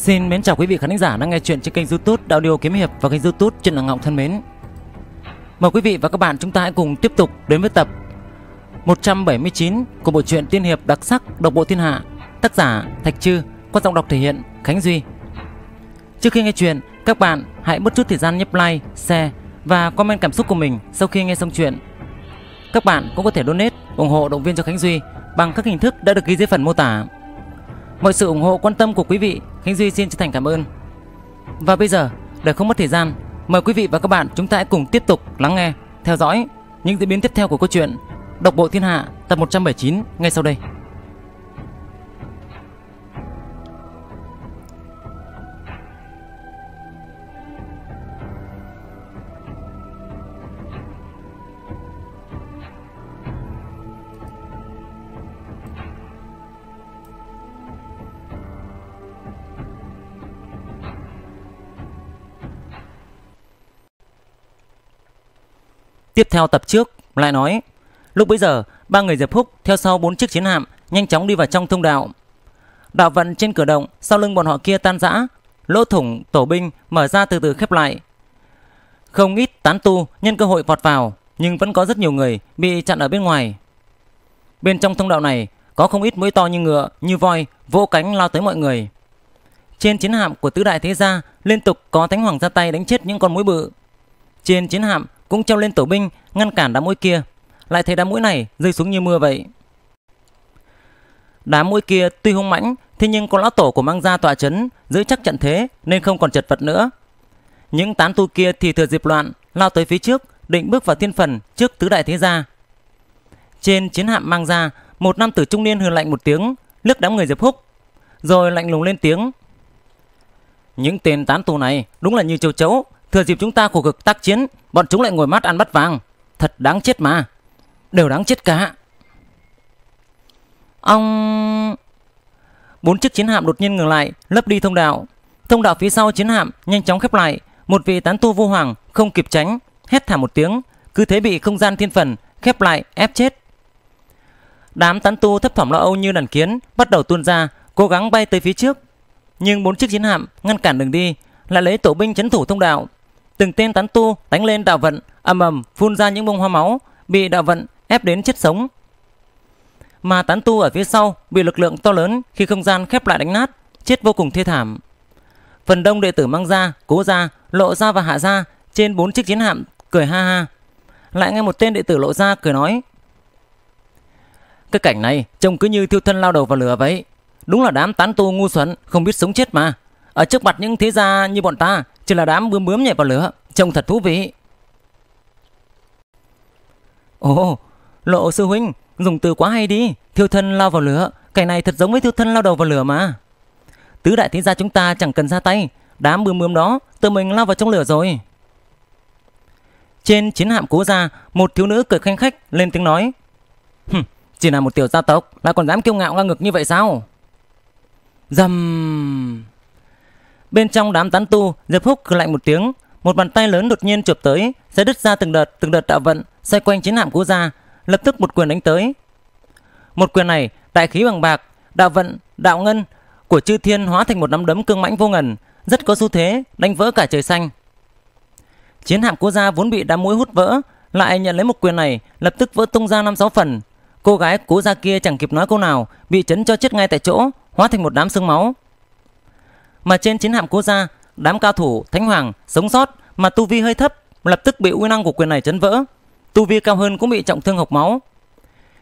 Xin mến chào quý vị khán giả đang nghe chuyện trên kênh youtube Đạo Điều Kiếm Hiệp và kênh youtube Trần Đăng Ngọc thân mến Mời quý vị và các bạn chúng ta hãy cùng tiếp tục đến với tập 179 của bộ truyện tiên hiệp đặc sắc Độc Bộ Thiên Hạ Tác giả Thạch Trư qua giọng đọc thể hiện Khánh Duy Trước khi nghe chuyện, các bạn hãy mất chút thời gian nhấp like, share và comment cảm xúc của mình sau khi nghe xong chuyện Các bạn cũng có thể donate, ủng hộ động viên cho Khánh Duy bằng các hình thức đã được ghi dưới phần mô tả Mọi sự ủng hộ quan tâm của quý vị Khánh Duy xin chân thành cảm ơn. Và bây giờ, để không mất thời gian, mời quý vị và các bạn chúng ta hãy cùng tiếp tục lắng nghe, theo dõi những diễn biến tiếp theo của câu chuyện Độc bộ thiên hạ tập 179 ngay sau đây. Tiếp theo tập trước lại nói, lúc bấy giờ, ba người Diệp Húc theo sau bốn chiếc chiến hạm nhanh chóng đi vào trong thông đạo. Đạo vận trên cửa động sau lưng bọn họ kia tan rã, lỗ thủng tổ binh mở ra từ từ khép lại. Không ít tán tu nhân cơ hội vọt vào, nhưng vẫn có rất nhiều người bị chặn ở bên ngoài. Bên trong thông đạo này có không ít mũi to như ngựa, như voi vô cánh lao tới mọi người. Trên chiến hạm của tứ đại thế gia liên tục có thánh hoàng ra tay đánh chết những con mũi bự. Trên chiến hạm cũng treo lên tổ binh ngăn cản đám mũi kia. Lại thấy đám mũi này rơi xuống như mưa vậy. Đám mũi kia tuy hung mãnh, thế nhưng con lão tổ của mang gia tọa chấn giữ chắc trận thế nên không còn chật vật nữa. Những tán tu kia thì thừa dịp loạn lao tới phía trước, định bước vào thiên phần trước tứ đại thế gia. Trên chiến hạm mang ra, một nam tử trung niên hừ lạnh một tiếng, lướt đám người Diệp Húc, rồi lạnh lùng lên tiếng. Những tên tán tu này đúng là như châu chấu, Thừa dịp chúng ta khổ cực tác chiến, bọn chúng lại ngồi mát ăn bắt vàng. Thật đáng chết mà. Đều đáng chết cả. Ông... Bốn chiếc chiến hạm đột nhiên ngừng lại, lấp đi thông đạo. Thông đạo phía sau chiến hạm nhanh chóng khép lại. Một vị tán tu vô hoàng không kịp tránh, hét thảm một tiếng. Cứ thế bị không gian thiên phần khép lại, ép chết. Đám tán tu thấp thỏm lo âu như đàn kiến bắt đầu tuôn ra, cố gắng bay tới phía trước. Nhưng bốn chiếc chiến hạm ngăn cản đường đi, lại lấy tổ binh chấn thủ thông đạo. Từng tên tán tu đánh lên đạo vận, ầm ầm phun ra những bông hoa máu, bị đạo vận ép đến chết sống. Mà tán tu ở phía sau bị lực lượng to lớn khi không gian khép lại đánh nát, chết vô cùng thê thảm. Phần đông đệ tử mang ra, cố ra, lộ ra và hạ ra trên bốn chiếc chiến hạm cười ha ha. Lại nghe một tên đệ tử lộ ra cười nói. Cái cảnh này trông cứ như thiêu thân lao đầu vào lửa vậy. Đúng là đám tán tu ngu xuẩn, không biết sống chết mà. Ở trước mặt những thế gia như bọn ta, chỉ là đám bướm bướm nhảy vào lửa, trông thật thú vị. Ồ, lộ sư huynh, dùng từ quá hay đi, thiêu thân lao vào lửa, cái này thật giống với thiêu thân lao đầu vào lửa mà. Tứ đại thế gia chúng ta chẳng cần ra tay, đám bướm bướm đó tự mình lao vào trong lửa rồi. Trên chiến hạm cố gia, một thiếu nữ cười khanh khách lên tiếng nói. Hừm, chỉ là một tiểu gia tộc, lại còn dám kiêu ngạo ngang ngực như vậy sao? Dầm... Bên trong đám tán tu, Diệp Húc cười lạnh một tiếng, một bàn tay lớn đột nhiên chụp tới, sẽ đứt ra từng đợt, từng đợt đạo vận xoay quanh chiến hạm cú ra, lập tức một quyền đánh tới. Một quyền này, đại khí bằng bạc, đạo vận, đạo ngân của chư thiên hóa thành một nắm đấm cương mãnh vô ngần, rất có xu thế đánh vỡ cả trời xanh. Chiến hạm cú gia vốn bị đám mũi hút vỡ, lại nhận lấy một quyền này, lập tức vỡ tung ra năm sáu phần. Cô gái cú gia kia chẳng kịp nói câu nào, bị chấn cho chết ngay tại chỗ, hóa thành một đám xương máu mà trên chiến hạm cố gia đám cao thủ thánh hoàng sống sót mà tu vi hơi thấp lập tức bị uy năng của quyền này chấn vỡ tu vi cao hơn cũng bị trọng thương hộc máu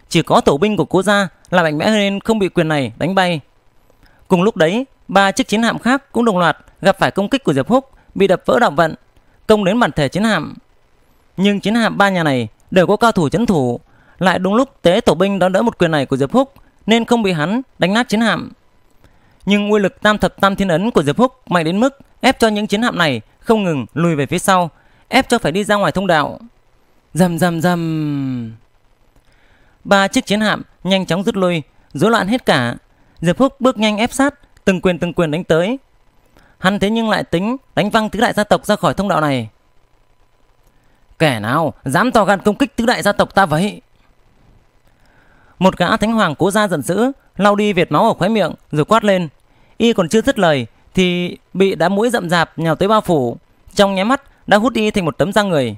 chỉ có tổ binh của cố gia là mạnh mẽ hơn không bị quyền này đánh bay cùng lúc đấy ba chiếc chiến hạm khác cũng đồng loạt gặp phải công kích của diệp húc bị đập vỡ động vận công đến bản thể chiến hạm nhưng chiến hạm ba nhà này đều có cao thủ chấn thủ lại đúng lúc tế tổ binh đón đỡ một quyền này của diệp húc nên không bị hắn đánh nát chiến hạm nhưng uy lực tam thập tam thiên ấn của Diệp Húc mạnh đến mức ép cho những chiến hạm này không ngừng lùi về phía sau, ép cho phải đi ra ngoài thông đạo. Rầm rầm rầm. Ba chiếc chiến hạm nhanh chóng rút lui, rối loạn hết cả. Diệp Húc bước nhanh ép sát, từng quyền từng quyền đánh tới. Hắn thế nhưng lại tính đánh văng tứ đại gia tộc ra khỏi thông đạo này. Kẻ nào dám to gan công kích tứ đại gia tộc ta vậy? Một gã thánh hoàng cố ra giận dữ, lau đi vệt máu ở khóe miệng rồi quát lên. Y còn chưa dứt lời thì bị đá mũi rậm rạp nhào tới bao phủ, trong nháy mắt đã hút y thành một tấm da người.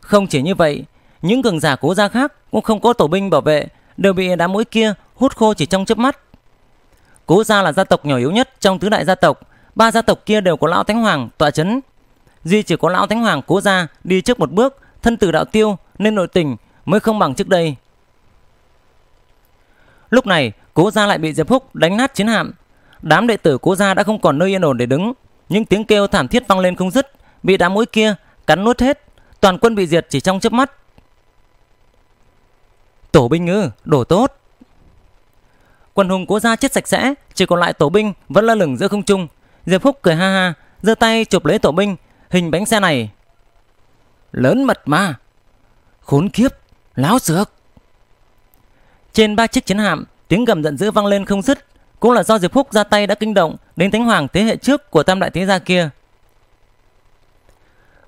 Không chỉ như vậy, những cường giả cố gia khác cũng không có tổ binh bảo vệ, đều bị đá mũi kia hút khô chỉ trong chớp mắt. Cố gia là gia tộc nhỏ yếu nhất trong tứ đại gia tộc, ba gia tộc kia đều có lão thánh hoàng tọa chấn. Duy chỉ có lão thánh hoàng cố gia đi trước một bước, thân từ đạo tiêu nên nội tình mới không bằng trước đây. Lúc này, Cố gia lại bị Diệp Phúc đánh nát chiến hạm. Đám đệ tử Cố gia đã không còn nơi yên ổn để đứng, những tiếng kêu thảm thiết vang lên không dứt, bị đám mũi kia cắn nuốt hết, toàn quân bị diệt chỉ trong chớp mắt. Tổ binh ngư, đổ tốt. Quân hùng Cố gia chết sạch sẽ, chỉ còn lại tổ binh vẫn lơ lửng giữa không trung. Diệp Phúc cười ha ha, giơ tay chụp lấy tổ binh, hình bánh xe này. Lớn mật mà. Khốn kiếp, láo xược. Trên ba chiếc chiến hạm, tiếng gầm giận dữ vang lên không dứt, cũng là do Diệp Húc ra tay đã kinh động đến thánh hoàng thế hệ trước của Tam đại thế gia kia.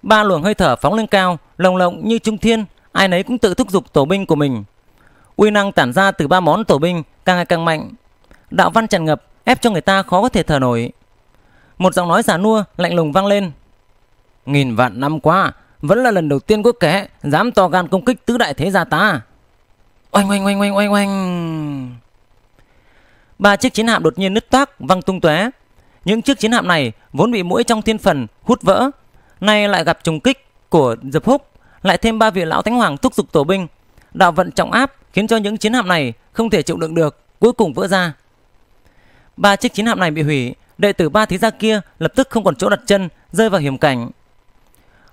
Ba luồng hơi thở phóng lên cao, lồng lộng như trung thiên, ai nấy cũng tự thúc giục tổ binh của mình. Uy năng tản ra từ ba món tổ binh càng ngày càng mạnh, đạo văn tràn ngập, ép cho người ta khó có thể thở nổi. Một giọng nói giả nua lạnh lùng vang lên. Nghìn vạn năm qua, vẫn là lần đầu tiên có kẻ dám to gan công kích tứ đại thế gia ta. Oanh oanh oanh oanh oanh oanh. Ba chiếc chiến hạm đột nhiên nứt toác văng tung tóe. Những chiếc chiến hạm này vốn bị mũi trong thiên phần hút vỡ, nay lại gặp trùng kích của dập húc, lại thêm ba vị lão thánh hoàng thúc giục tổ binh, đạo vận trọng áp khiến cho những chiến hạm này không thể chịu đựng được, cuối cùng vỡ ra. Ba chiếc chiến hạm này bị hủy, đệ tử ba thí gia kia lập tức không còn chỗ đặt chân, rơi vào hiểm cảnh.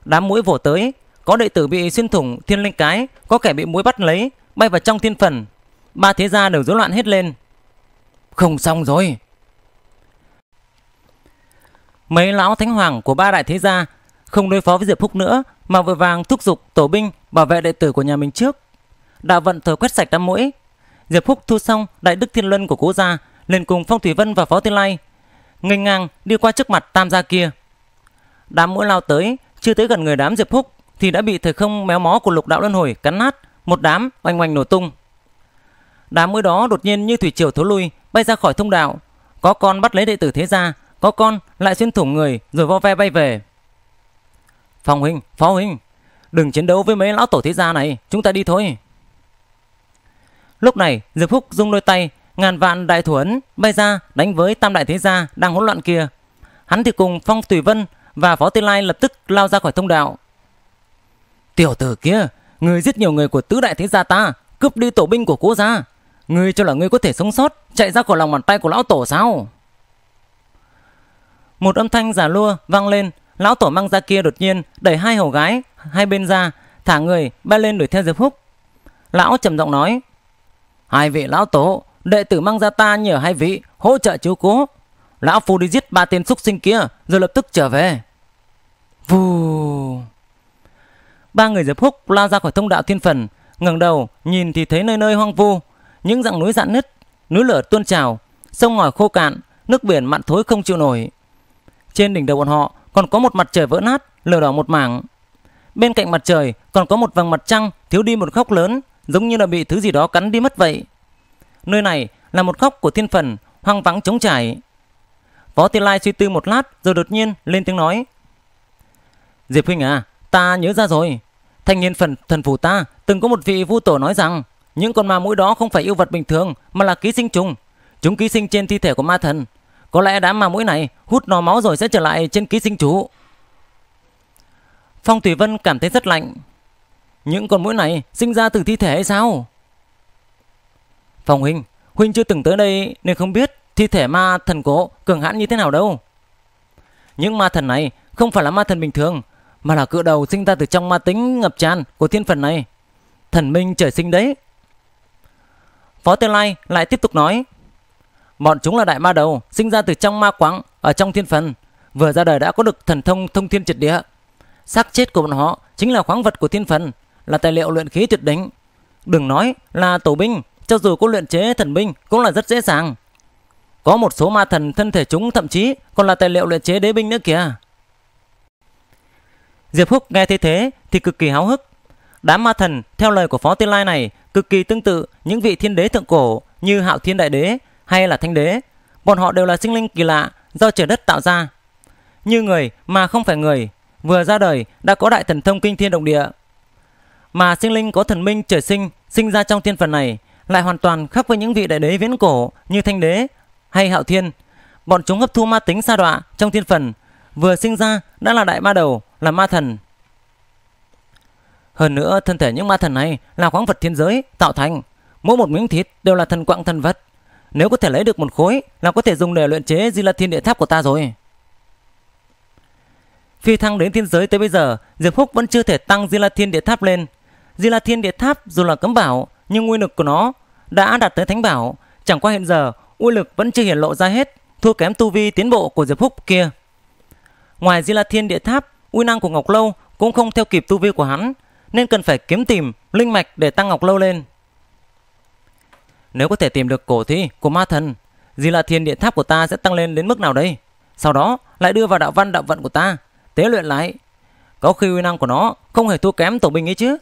Đám mũi vồ tới, có đệ tử bị xuyên thủng thiên linh cái, có kẻ bị mũi bắt lấy, bay vào trong thiên phần. Ba thế gia đều rối loạn hết lên. Không xong rồi. Mấy lão thánh hoàng của ba đại thế gia không đối phó với Diệp Phúc nữa mà vội vàng thúc giục tổ binh bảo vệ đệ tử của nhà mình trước. Đạo vận thờ quét sạch đám mũi. Diệp Phúc thu xong đại đức thiên luân của cố gia liền cùng Phong Thủy Vân và Phó thiên Lai nghênh ngang đi qua trước mặt tam gia kia. Đám mũi lao tới, chưa tới gần người đám Diệp Phúc thì đã bị thời không méo mó của lục đạo luân hồi cắn nát một đám oanh oanh nổ tung. Đám mũi đó đột nhiên như thủy triều thối lui, bay ra khỏi thông đạo. Có con bắt lấy đệ tử thế gia, có con lại xuyên thủng người rồi vo ve bay về. Phong huynh, phó huynh, đừng chiến đấu với mấy lão tổ thế gia này, chúng ta đi thôi. Lúc này, Diệp Phúc rung đôi tay, ngàn vạn đại thủ ấn bay ra đánh với tam đại thế gia đang hỗn loạn kia. Hắn thì cùng Phong Tùy Vân và Phó Tiên Lai lập tức lao ra khỏi thông đạo. Tiểu tử kia, Người giết nhiều người của tứ đại thế gia ta, cướp đi tổ binh của cố gia. Người cho là người có thể sống sót, chạy ra khỏi lòng bàn tay của lão tổ sao? Một âm thanh giả lua vang lên, lão tổ mang ra kia đột nhiên đẩy hai hầu gái hai bên ra, thả người bay lên đuổi theo Diệp Húc. Lão trầm giọng nói: "Hai vị lão tổ, đệ tử mang ra ta nhờ hai vị hỗ trợ chú cố. Lão phu đi giết ba tên xúc sinh kia rồi lập tức trở về." Vù ba người Diệp Húc lao ra khỏi thông đạo thiên phần, ngẩng đầu nhìn thì thấy nơi nơi hoang vu, những dãy núi dạn nứt, núi lửa tuôn trào, sông ngòi khô cạn, nước biển mặn thối không chịu nổi. Trên đỉnh đầu bọn họ còn có một mặt trời vỡ nát, lửa đỏ một mảng. Bên cạnh mặt trời còn có một vầng mặt trăng thiếu đi một góc lớn, giống như là bị thứ gì đó cắn đi mất vậy. Nơi này là một góc của thiên phần, hoang vắng trống trải. Võ Tiên Lai suy tư một lát rồi đột nhiên lên tiếng nói. Diệp Huynh à, Ta nhớ ra rồi, thanh niên phần thần phủ ta từng có một vị vu tổ nói rằng những con ma mũi đó không phải yêu vật bình thường mà là ký sinh trùng. Chúng ký sinh trên thi thể của ma thần. Có lẽ đám ma mũi này hút nó máu rồi sẽ trở lại trên ký sinh chú. Phong Thủy Vân cảm thấy rất lạnh. Những con mũi này sinh ra từ thi thể hay sao? Phong Huynh, Huynh chưa từng tới đây nên không biết thi thể ma thần cổ cường hãn như thế nào đâu. Những ma thần này không phải là ma thần bình thường mà là cự đầu sinh ra từ trong ma tính ngập tràn của thiên phần này. Thần minh trời sinh đấy. Phó Tương Lai lại tiếp tục nói. Bọn chúng là đại ma đầu, sinh ra từ trong ma quáng ở trong thiên phần, vừa ra đời đã có được thần thông thông thiên triệt địa. Xác chết của bọn họ chính là khoáng vật của thiên phần, là tài liệu luyện khí tuyệt đỉnh. Đừng nói là tổ binh, cho dù có luyện chế thần binh cũng là rất dễ dàng. Có một số ma thần thân thể chúng thậm chí còn là tài liệu luyện chế đế binh nữa kìa. Diệp Húc nghe thấy thế thì cực kỳ háo hức. Đám ma thần theo lời của Phó Tiên Lai này cực kỳ tương tự những vị thiên đế thượng cổ như Hạo Thiên Đại Đế hay là Thanh Đế. Bọn họ đều là sinh linh kỳ lạ do trời đất tạo ra. Như người mà không phải người, vừa ra đời đã có đại thần thông kinh thiên động địa. Mà sinh linh có thần minh trời sinh, sinh ra trong thiên phần này lại hoàn toàn khác với những vị đại đế viễn cổ như Thanh Đế hay Hạo Thiên. Bọn chúng hấp thu ma tính sa đọa trong thiên phần vừa sinh ra đã là đại ma đầu, là ma thần. Hơn nữa, thân thể những ma thần này là khoáng vật thiên giới tạo thành, mỗi một miếng thịt đều là thần quạng thần vật. Nếu có thể lấy được một khối là có thể dùng để luyện chế di la thiên địa tháp của ta rồi. Phi thăng đến thiên giới tới bây giờ, Diệp Húc vẫn chưa thể tăng di la thiên địa tháp lên. Di la thiên địa tháp dù là cấm bảo, nhưng nguyên lực của nó đã đạt tới thánh bảo, chẳng qua hiện giờ uy lực vẫn chưa hiển lộ ra hết, thua kém tu vi tiến bộ của Diệp Húc kia. Ngoài Di La Thiên Địa Tháp, uy năng của Ngọc Lâu cũng không theo kịp tu vi của hắn, nên cần phải kiếm tìm linh mạch để tăng Ngọc Lâu lên. Nếu có thể tìm được cổ thi của ma thần, Di La Thiên Địa Tháp của ta sẽ tăng lên đến mức nào đây? Sau đó lại đưa vào đạo văn đạo vận của ta, tế luyện lại. Có khi uy năng của nó không hề thua kém tổ binh ấy chứ.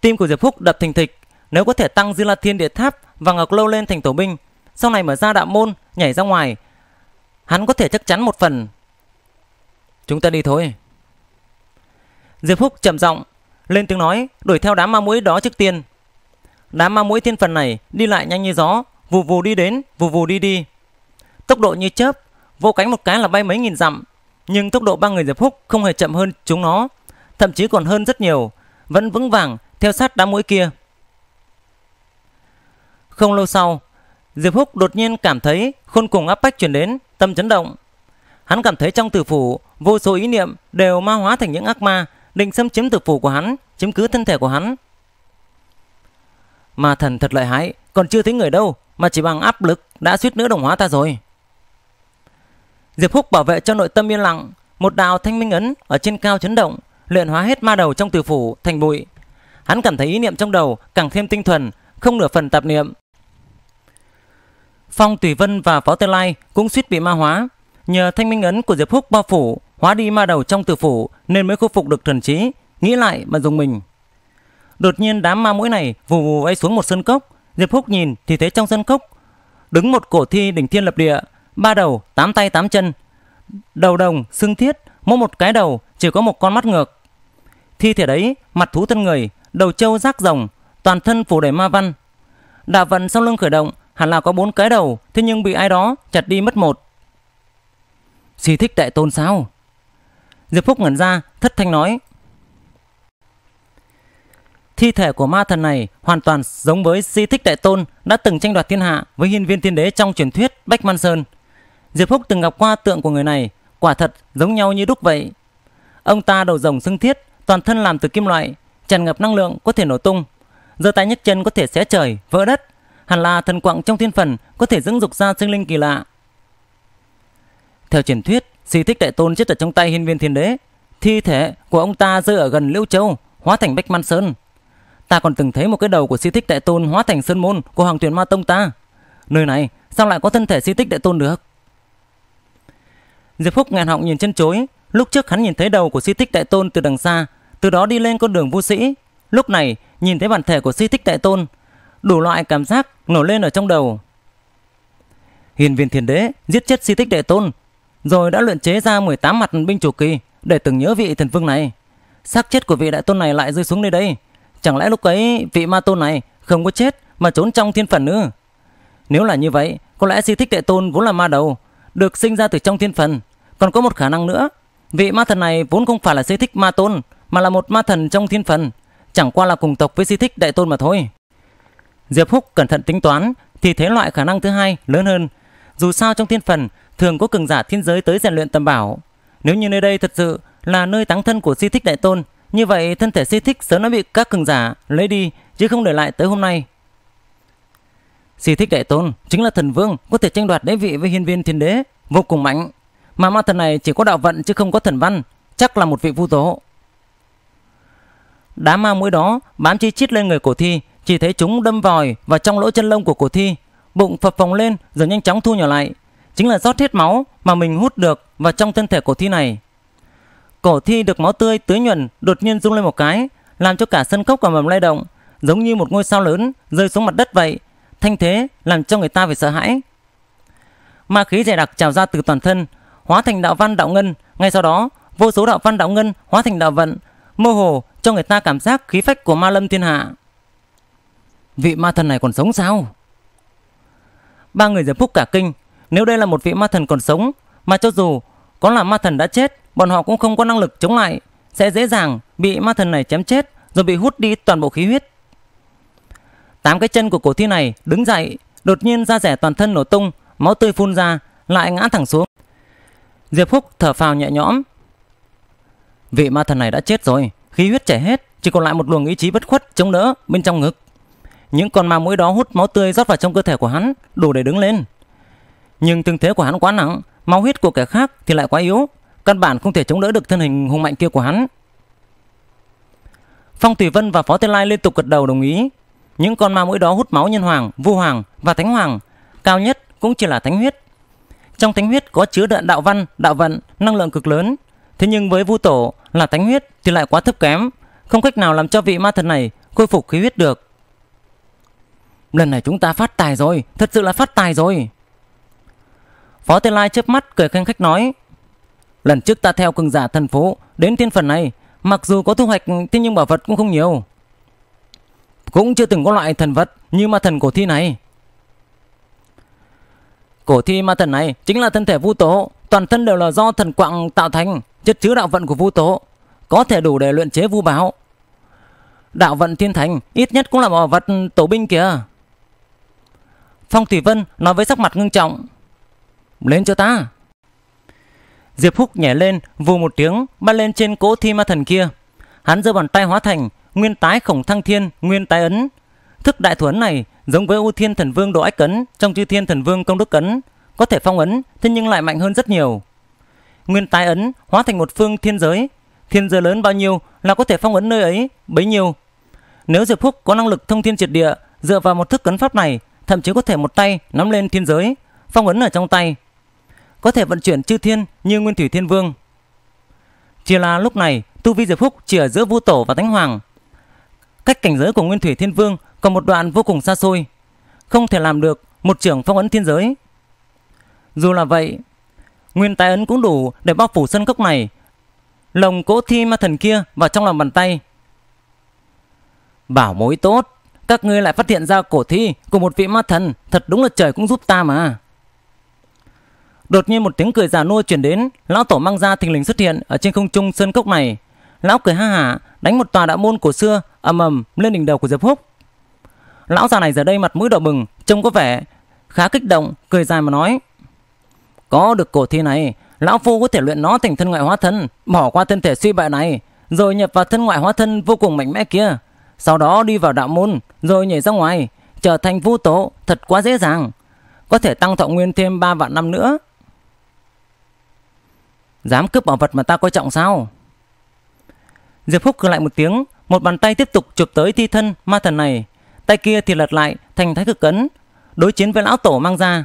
Tim của Diệp Phúc đập thình thịch, nếu có thể tăng Di La Thiên Địa Tháp và Ngọc Lâu lên thành tổ binh, sau này mở ra đạo môn, nhảy ra ngoài Hắn có thể chắc chắn một phần. Chúng ta đi thôi. Diệp Phúc trầm giọng lên tiếng nói, đuổi theo đám ma mũi đó trước tiên. Đám ma mũi thiên phần này đi lại nhanh như gió, vù vù đi đến, vù vù đi đi. Tốc độ như chớp, vô cánh một cái là bay mấy nghìn dặm, nhưng tốc độ ba người Diệp Phúc không hề chậm hơn chúng nó, thậm chí còn hơn rất nhiều, vẫn vững vàng theo sát đám mũi kia. Không lâu sau, Diệp Húc đột nhiên cảm thấy khôn cùng áp bách chuyển đến tâm chấn động. Hắn cảm thấy trong tử phủ, vô số ý niệm đều ma hóa thành những ác ma, định xâm chiếm tử phủ của hắn, chiếm cứ thân thể của hắn. Ma thần thật lợi hại, còn chưa thấy người đâu, mà chỉ bằng áp lực đã suýt nữa đồng hóa ta rồi. Diệp Húc bảo vệ cho nội tâm yên lặng, một đạo thanh minh ấn ở trên cao chấn động, luyện hóa hết ma đầu trong tử phủ thành bụi. Hắn cảm thấy ý niệm trong đầu càng thêm tinh thuần, không nửa phần tạp niệm. Phong Tùy Vân và Phó Tê Lai cũng suýt bị ma hóa. Nhờ thanh minh ấn của Diệp Húc bao phủ, hóa đi ma đầu trong tử phủ nên mới khôi phục được thần trí, nghĩ lại mà dùng mình. Đột nhiên đám ma mũi này vù vù bay xuống một sân cốc, Diệp Húc nhìn thì thấy trong sân cốc đứng một cổ thi đỉnh thiên lập địa, ba đầu, tám tay tám chân, đầu đồng, xương thiết, mỗi một cái đầu chỉ có một con mắt ngược. Thi thể đấy, mặt thú thân người, đầu trâu rác rồng, toàn thân phủ đầy ma văn. Đạo vận sau lưng khởi động, hẳn là có bốn cái đầu, thế nhưng bị ai đó chặt đi mất một. Xì thích đại tôn sao? Diệp Phúc ngẩn ra, thất thanh nói. Thi thể của ma thần này hoàn toàn giống với Si Thích Đại Tôn đã từng tranh đoạt thiên hạ với hiên viên thiên đế trong truyền thuyết Bách Man Sơn. Diệp Phúc từng gặp qua tượng của người này, quả thật giống nhau như đúc vậy. Ông ta đầu rồng xương thiết, toàn thân làm từ kim loại, tràn ngập năng lượng có thể nổ tung. Giơ tay nhấc chân có thể xé trời, vỡ đất hẳn là thần quặng trong thiên phần có thể dưỡng dục ra sinh linh kỳ lạ. Theo truyền thuyết, di tích đại tôn chết ở trong tay hiên viên thiên đế, thi thể của ông ta rơi ở gần Liễu Châu, hóa thành Bách Man Sơn. Ta còn từng thấy một cái đầu của di tích đại tôn hóa thành sơn môn của Hoàng Tuyển Ma Tông ta. Nơi này sao lại có thân thể di tích đại tôn được? Diệp Phúc ngàn họng nhìn chân chối, lúc trước hắn nhìn thấy đầu của di tích đại tôn từ đằng xa, từ đó đi lên con đường vô sĩ. Lúc này nhìn thấy bản thể của di tích đại tôn, đủ loại cảm giác nổi lên ở trong đầu. Hiền viên thiên đế giết chết si tích đệ tôn, rồi đã luyện chế ra 18 mặt binh chủ kỳ để từng nhớ vị thần vương này. xác chết của vị đại tôn này lại rơi xuống nơi đây. Chẳng lẽ lúc ấy vị ma tôn này không có chết mà trốn trong thiên phần nữa? Nếu là như vậy, có lẽ si thích đệ tôn vốn là ma đầu, được sinh ra từ trong thiên phần. Còn có một khả năng nữa, vị ma thần này vốn không phải là si thích ma tôn, mà là một ma thần trong thiên phần. Chẳng qua là cùng tộc với si thích đại tôn mà thôi. Diệp Húc cẩn thận tính toán thì thấy loại khả năng thứ hai lớn hơn. Dù sao trong thiên phần thường có cường giả thiên giới tới rèn luyện tầm bảo. Nếu như nơi đây thật sự là nơi táng thân của di thích đại tôn, như vậy thân thể di thích sớm đã bị các cường giả lấy đi chứ không để lại tới hôm nay. Di thích đại tôn chính là thần vương có thể tranh đoạt đế vị với hiên viên thiên đế, vô cùng mạnh. Mà ma thần này chỉ có đạo vận chứ không có thần văn, chắc là một vị vu tổ. Đá ma mũi đó bám chi chít lên người cổ thi chỉ thấy chúng đâm vòi vào trong lỗ chân lông của cổ thi, bụng phập phồng lên rồi nhanh chóng thu nhỏ lại. Chính là rót hết máu mà mình hút được vào trong thân thể cổ thi này. Cổ thi được máu tươi tưới nhuần đột nhiên rung lên một cái, làm cho cả sân cốc và mầm lay động, giống như một ngôi sao lớn rơi xuống mặt đất vậy. Thanh thế làm cho người ta phải sợ hãi. Ma khí dày đặc trào ra từ toàn thân, hóa thành đạo văn đạo ngân. Ngay sau đó, vô số đạo văn đạo ngân hóa thành đạo vận, mơ hồ cho người ta cảm giác khí phách của ma lâm thiên hạ. Vị ma thần này còn sống sao? Ba người giật phúc cả kinh. Nếu đây là một vị ma thần còn sống, mà cho dù có là ma thần đã chết, bọn họ cũng không có năng lực chống lại, sẽ dễ dàng bị ma thần này chém chết rồi bị hút đi toàn bộ khí huyết. Tám cái chân của cổ thi này đứng dậy, đột nhiên da rẻ toàn thân nổ tung, máu tươi phun ra, lại ngã thẳng xuống. Diệp Phúc thở phào nhẹ nhõm. Vị ma thần này đã chết rồi, khí huyết chảy hết, chỉ còn lại một luồng ý chí bất khuất chống đỡ bên trong ngực. Những con ma mũi đó hút máu tươi rót vào trong cơ thể của hắn, đủ để đứng lên. Nhưng thương thế của hắn quá nặng, máu huyết của kẻ khác thì lại quá yếu, căn bản không thể chống đỡ được thân hình hùng mạnh kia của hắn. Phong Thủy Vân và Phó Thiên Lai liên tục gật đầu đồng ý. Những con ma mũi đó hút máu nhân hoàng, vu hoàng và thánh hoàng, cao nhất cũng chỉ là thánh huyết. Trong thánh huyết có chứa đạn đạo văn, đạo vận, năng lượng cực lớn. Thế nhưng với vu tổ là thánh huyết thì lại quá thấp kém, không cách nào làm cho vị ma thần này khôi phục khí huyết được lần này chúng ta phát tài rồi, thật sự là phát tài rồi. Phó Tiên Lai chớp mắt cười khanh khách nói, lần trước ta theo cường giả thần phố đến thiên phần này, mặc dù có thu hoạch thế nhưng bảo vật cũng không nhiều. Cũng chưa từng có loại thần vật như ma thần cổ thi này. Cổ thi ma thần này chính là thân thể vu tố, toàn thân đều là do thần quạng tạo thành, chất chứa đạo vận của vu tố, có thể đủ để luyện chế vu báo. Đạo vận thiên thành ít nhất cũng là bảo vật tổ binh kìa. Phong Thủy Vân nói với sắc mặt ngưng trọng. Lên cho ta. Diệp Húc nhảy lên, vù một tiếng, bắt lên trên cỗ thi ma thần kia. Hắn giơ bàn tay hóa thành, nguyên tái khổng thăng thiên, nguyên tái ấn. Thức đại thuấn này giống với ưu Thiên Thần Vương độ Ách Cấn trong Chư Thiên Thần Vương Công Đức Cấn, có thể phong ấn, thế nhưng lại mạnh hơn rất nhiều. Nguyên tái ấn hóa thành một phương thiên giới, thiên giới lớn bao nhiêu là có thể phong ấn nơi ấy bấy nhiêu. Nếu Diệp Húc có năng lực thông thiên triệt địa, dựa vào một thức cấn pháp này, thậm chí có thể một tay nắm lên thiên giới, phong ấn ở trong tay, có thể vận chuyển chư thiên như Nguyên Thủy Thiên Vương. Chỉ là lúc này, tu vi Diệp Phúc chỉ ở giữa Vu Tổ và Thánh Hoàng. Cách cảnh giới của Nguyên Thủy Thiên Vương còn một đoạn vô cùng xa xôi, không thể làm được một trưởng phong ấn thiên giới. Dù là vậy, nguyên tái ấn cũng đủ để bao phủ sân cốc này, lồng cỗ thi ma thần kia vào trong lòng bàn tay. Bảo mối tốt, các ngươi lại phát hiện ra cổ thi của một vị ma thần, thật đúng là trời cũng giúp ta mà. Đột nhiên một tiếng cười già nua chuyển đến, lão tổ mang ra thình lình xuất hiện ở trên không trung sơn cốc này. Lão cười ha hả, đánh một tòa đạo môn cổ xưa ầm ầm lên đỉnh đầu của Diệp Húc. Lão già này giờ đây mặt mũi đỏ bừng, trông có vẻ khá kích động, cười dài mà nói: "Có được cổ thi này, lão phu có thể luyện nó thành thân ngoại hóa thân, bỏ qua thân thể suy bại này, rồi nhập vào thân ngoại hóa thân vô cùng mạnh mẽ kia, sau đó đi vào đạo môn, rồi nhảy ra ngoài, trở thành vô tổ thật quá dễ dàng. Có thể tăng thọ nguyên thêm ba vạn năm nữa. Dám cướp bảo vật mà ta coi trọng sao? Diệp Phúc cười lại một tiếng, một bàn tay tiếp tục chụp tới thi thân ma thần này, tay kia thì lật lại thành thái cực cấn, đối chiến với lão tổ mang ra.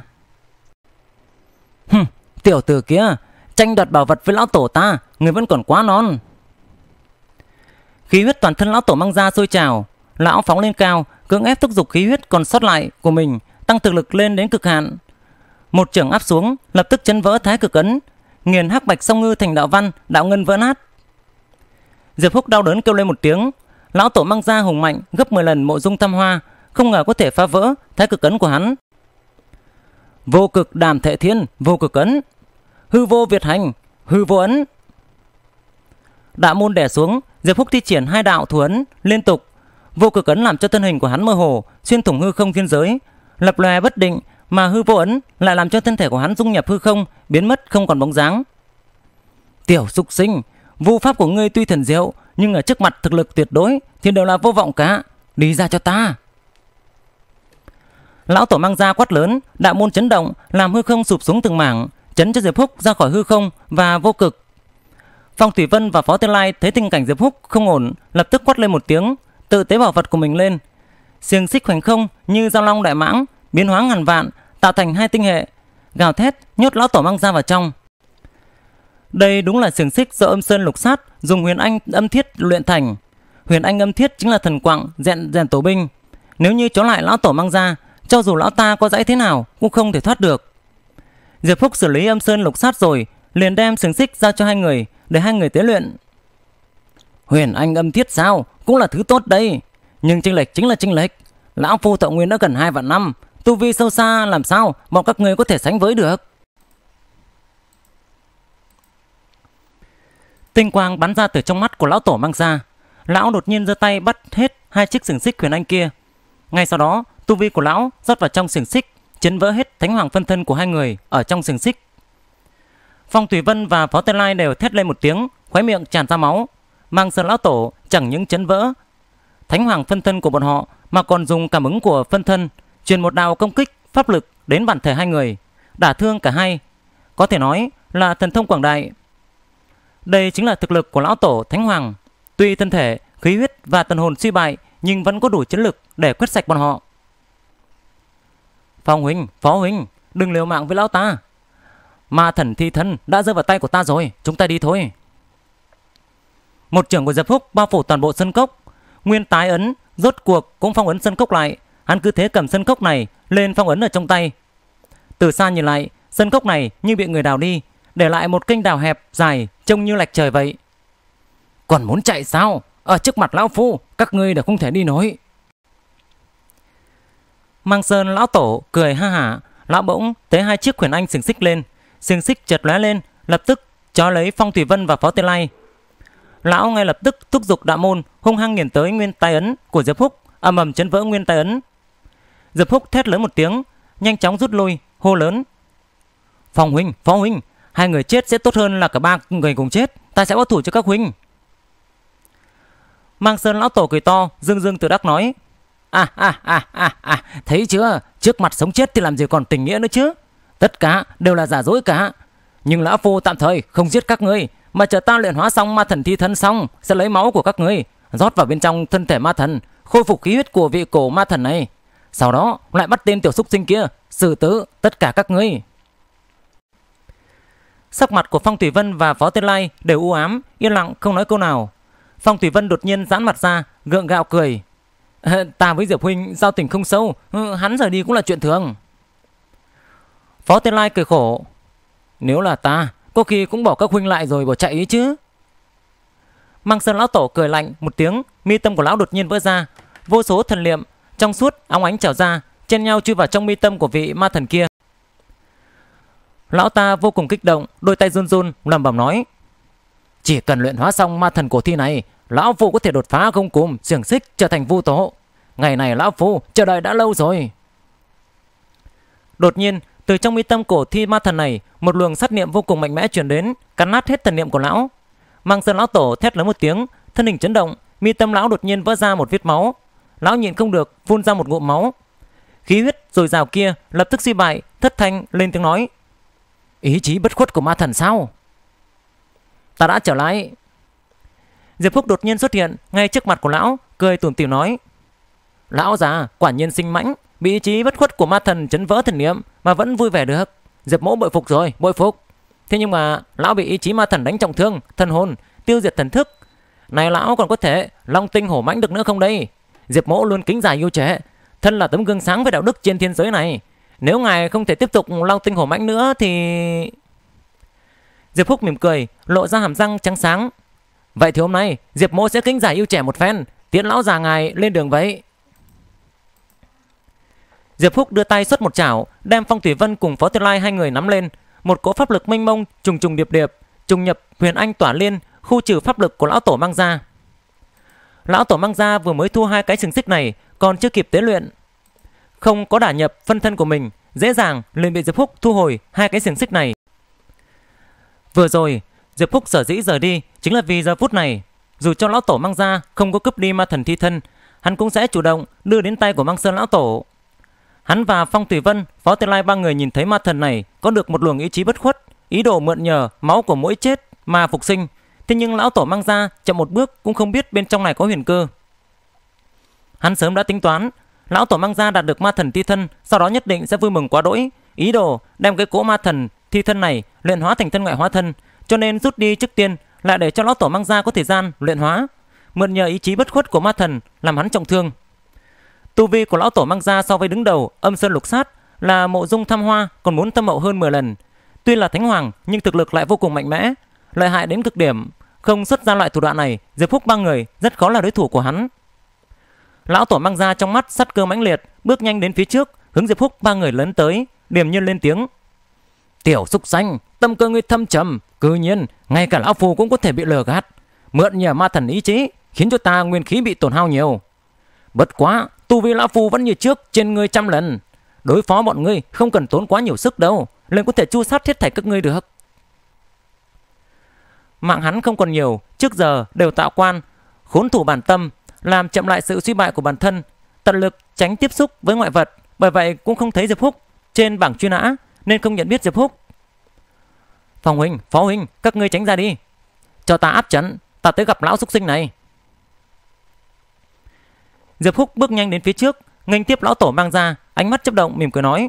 hừ tiểu tử kia, tranh đoạt bảo vật với lão tổ ta, người vẫn còn quá non. Khí huyết toàn thân lão tổ mang ra sôi trào, lão phóng lên cao, cưỡng ép thúc giục khí huyết còn sót lại của mình, tăng thực lực lên đến cực hạn. Một trưởng áp xuống, lập tức chấn vỡ thái cực ấn, nghiền hắc bạch song ngư thành đạo văn, đạo ngân vỡ nát. Diệp Húc đau đớn kêu lên một tiếng, lão tổ mang ra hùng mạnh gấp 10 lần mộ dung tam hoa, không ngờ có thể phá vỡ thái cực ấn của hắn. Vô cực đàm thệ thiên, vô cực ấn, hư vô việt hành, hư vô ấn. Đạo môn đè xuống, Diệp Phúc thi triển hai đạo thủ ấn liên tục. Vô cực ấn làm cho thân hình của hắn mơ hồ, xuyên thủng hư không thiên giới, lập lòe bất định, mà hư vô ấn lại làm cho thân thể của hắn dung nhập hư không, biến mất không còn bóng dáng. Tiểu súc sinh, vu pháp của ngươi tuy thần diệu, nhưng ở trước mặt thực lực tuyệt đối thì đều là vô vọng cả, đi ra cho ta. Lão tổ mang ra quát lớn, đạo môn chấn động, làm hư không sụp xuống từng mảng, chấn cho Diệp Phúc ra khỏi hư không và vô cực. Phong Thủy Vân và Phó Tương Lai thấy tình cảnh Diệp Húc không ổn, lập tức quát lên một tiếng, tự tế bảo vật của mình lên. Xiềng xích hoành không như giao long đại mãng, biến hóa ngàn vạn, tạo thành hai tinh hệ, gào thét, nhốt lão tổ mang ra vào trong. Đây đúng là xiềng xích do âm sơn lục sát dùng huyền anh âm thiết luyện thành. Huyền anh âm thiết chính là thần quặng rèn rèn tổ binh. Nếu như chó lại lão tổ mang ra, cho dù lão ta có dãy thế nào cũng không thể thoát được. Diệp Phúc xử lý âm sơn lục sát rồi, liền đem xiềng xích ra cho hai người, để hai người tế luyện. Huyền Anh âm thiết sao, cũng là thứ tốt đây. Nhưng chênh lệch chính là chênh lệch. Lão Phu Thọ Nguyên đã gần hai vạn năm, tu vi sâu xa làm sao bọn các người có thể sánh với được. Tinh quang bắn ra từ trong mắt của lão tổ mang ra. Lão đột nhiên giơ tay bắt hết hai chiếc xiềng xích huyền anh kia. Ngay sau đó, tu vi của lão rót vào trong xiềng xích, chấn vỡ hết thánh hoàng phân thân của hai người ở trong xiềng xích. Phong Thủy Vân và Phó Tên Lai đều thét lên một tiếng, khóe miệng tràn ra máu. Mang Sơn Lão Tổ chẳng những chấn vỡ. Thánh Hoàng phân thân của bọn họ mà còn dùng cảm ứng của phân thân, truyền một đạo công kích, pháp lực đến bản thể hai người, đả thương cả hai. Có thể nói là thần thông quảng đại. Đây chính là thực lực của Lão Tổ Thánh Hoàng. Tuy thân thể, khí huyết và tần hồn suy bại nhưng vẫn có đủ chiến lực để quét sạch bọn họ. Phong Huynh, Phó Huynh, đừng liều mạng với Lão ta. Ma thần thi thân đã rơi vào tay của ta rồi, chúng ta đi thôi. Một trưởng của Diệp Phúc bao phủ toàn bộ sân cốc. Nguyên tái ấn, rốt cuộc cũng phong ấn sân cốc lại. Hắn cứ thế cầm sân cốc này lên phong ấn ở trong tay. Từ xa nhìn lại, sân cốc này như bị người đào đi, để lại một kênh đào hẹp dài trông như lạch trời vậy. Còn muốn chạy sao? Ở trước mặt lão phu, các ngươi đã không thể đi nổi. Mang Sơn lão tổ cười ha hả, lão bỗng tế hai chiếc khuyển anh xình xích lên, xiềng xích chợt lóe lên, lập tức chó lấy Phong Thủy Vân và Phó Tiên Lai. Lão ngay lập tức thúc giục đạo môn hung hăng nghiền tới nguyên tay ấn của Diệp Phúc, ầm ầm chấn vỡ nguyên tay ấn. Diệp Phúc thét lớn một tiếng, nhanh chóng rút lui, hô lớn: "Phong huynh, Phó huynh, hai người chết sẽ tốt hơn là cả ba người cùng chết, ta sẽ báo thủ cho các huynh." Mang Sơn lão tổ cười to, dương dương tự đắc nói: "À à à à à, thấy chưa, trước mặt sống chết thì làm gì còn tình nghĩa nữa chứ?" Tất cả đều là giả dối cả. Nhưng lão phu tạm thời không giết các ngươi, mà chờ ta luyện hóa xong ma thần thi thân xong sẽ lấy máu của các ngươi rót vào bên trong thân thể ma thần, khôi phục khí huyết của vị cổ ma thần này. Sau đó lại bắt tên tiểu xúc sinh kia, xử tử tất cả các ngươi. Sắc mặt của Phong Thủy Vân và Phó Tiên Lai đều u ám, yên lặng không nói câu nào. Phong Thủy Vân đột nhiên giãn mặt ra, gượng gạo cười. ta với Diệp Huynh giao tình không sâu, ừ, hắn rời đi cũng là chuyện thường. Phó Tiên Lai cười khổ. Nếu là ta, có khi cũng bỏ các huynh lại rồi bỏ chạy ý chứ. Mang Sơn Lão Tổ cười lạnh một tiếng, mi tâm của Lão đột nhiên vỡ ra. Vô số thần liệm, trong suốt, óng ánh trào ra, chen nhau chui vào trong mi tâm của vị ma thần kia. Lão ta vô cùng kích động, đôi tay run run, lẩm bẩm nói. Chỉ cần luyện hóa xong ma thần cổ thi này, Lão Phu có thể đột phá không cùng, xiềng xích trở thành vu tổ Ngày này Lão Phu chờ đợi đã lâu rồi. Đột nhiên, từ trong mi tâm cổ thi ma thần này, một luồng sát niệm vô cùng mạnh mẽ truyền đến, cắn nát hết thần niệm của lão. Mang Sơn lão tổ thét lớn một tiếng, thân hình chấn động, mi tâm lão đột nhiên vỡ ra một vết máu. Lão nhìn không được, phun ra một ngụm máu. Khí huyết rồi rào kia lập tức suy bại, thất thanh lên tiếng nói: "Ý chí bất khuất của ma thần sao? Ta đã trở lại." Diệp Phúc đột nhiên xuất hiện ngay trước mặt của lão, cười tủm tỉm nói: "Lão già, quả nhiên sinh mãnh, Bị ý chí bất khuất của ma thần chấn vỡ thần niệm mà vẫn vui vẻ được. Diệp mẫu bội phục rồi, bội phục. Thế nhưng mà lão bị ý chí ma thần đánh trọng thương, thần hồn, tiêu diệt thần thức. Này lão còn có thể long tinh hổ mãnh được nữa không đây? Diệp mẫu luôn kính giải yêu trẻ. Thân là tấm gương sáng về đạo đức trên thiên giới này. Nếu ngài không thể tiếp tục long tinh hổ mãnh nữa thì... Diệp Phúc mỉm cười, lộ ra hàm răng trắng sáng. Vậy thì hôm nay, Diệp mẫu sẽ kính giải yêu trẻ một phen, tiến lão già ngài lên đường vậy. Diệp Húc đưa tay xuất một chảo, đem Phong Thủy Vân cùng Phó Thiên Lai hai người nắm lên, một cỗ pháp lực mênh mông trùng trùng điệp điệp, trùng nhập Huyền Anh tỏa liên, khu trừ pháp lực của lão tổ mang ra. Lão tổ mang ra vừa mới thu hai cái xiềng xích này, còn chưa kịp tế luyện, không có đả nhập phân thân của mình, dễ dàng liền bị Diệp Húc thu hồi hai cái xiềng xích này. Vừa rồi, Diệp Húc sở dĩ rời đi chính là vì giờ phút này, dù cho lão tổ mang ra không có cướp đi ma thần thi thân, hắn cũng sẽ chủ động đưa đến tay của Mang Sơn lão tổ. Hắn và Phong Tùy Vân, Phó Tư Lai ba người nhìn thấy ma thần này có được một luồng ý chí bất khuất, ý đồ mượn nhờ máu của mỗi chết mà phục sinh. Thế nhưng lão tổ mang ra chậm một bước cũng không biết bên trong này có huyền cơ. Hắn sớm đã tính toán, lão tổ mang ra đạt được ma thần thi thân, sau đó nhất định sẽ vui mừng quá đỗi, ý đồ đem cái cỗ ma thần thi thân này luyện hóa thành thân ngoại hóa thân, cho nên rút đi trước tiên lại để cho lão tổ mang ra có thời gian luyện hóa, mượn nhờ ý chí bất khuất của ma thần làm hắn trọng thương. Tu vi của lão tổ mang ra so với đứng đầu âm sơn lục sát là mộ dung thăm hoa còn muốn thâm mậu hơn 10 lần. Tuy là thánh hoàng nhưng thực lực lại vô cùng mạnh mẽ, lợi hại đến cực điểm. Không xuất ra loại thủ đoạn này, Diệp Phúc ba người rất khó là đối thủ của hắn. Lão tổ mang ra trong mắt sắt cơ mãnh liệt, bước nhanh đến phía trước, hướng Diệp Phúc ba người lớn tới, điểm nhiên lên tiếng. Tiểu xúc xanh, tâm cơ ngươi thâm trầm, cư nhiên, ngay cả lão phù cũng có thể bị lừa gạt. Mượn nhờ ma thần ý chí, khiến cho ta nguyên khí bị tổn hao nhiều. Bất quá, tu vi lão phu vẫn như trước trên ngươi trăm lần. Đối phó bọn ngươi không cần tốn quá nhiều sức đâu, liền có thể chu sát thiết thảy các ngươi được. Mạng hắn không còn nhiều, trước giờ đều tạo quan, khốn thủ bản tâm, làm chậm lại sự suy bại của bản thân, tận lực tránh tiếp xúc với ngoại vật, bởi vậy cũng không thấy Diệp Húc trên bảng truy nã nên không nhận biết Diệp Húc. Phòng huynh, phó huynh, các ngươi tránh ra đi. Cho ta áp trận, ta tới gặp lão xúc sinh này. Diệp Húc bước nhanh đến phía trước, nghênh tiếp lão tổ mang ra, ánh mắt chớp động mỉm cười nói: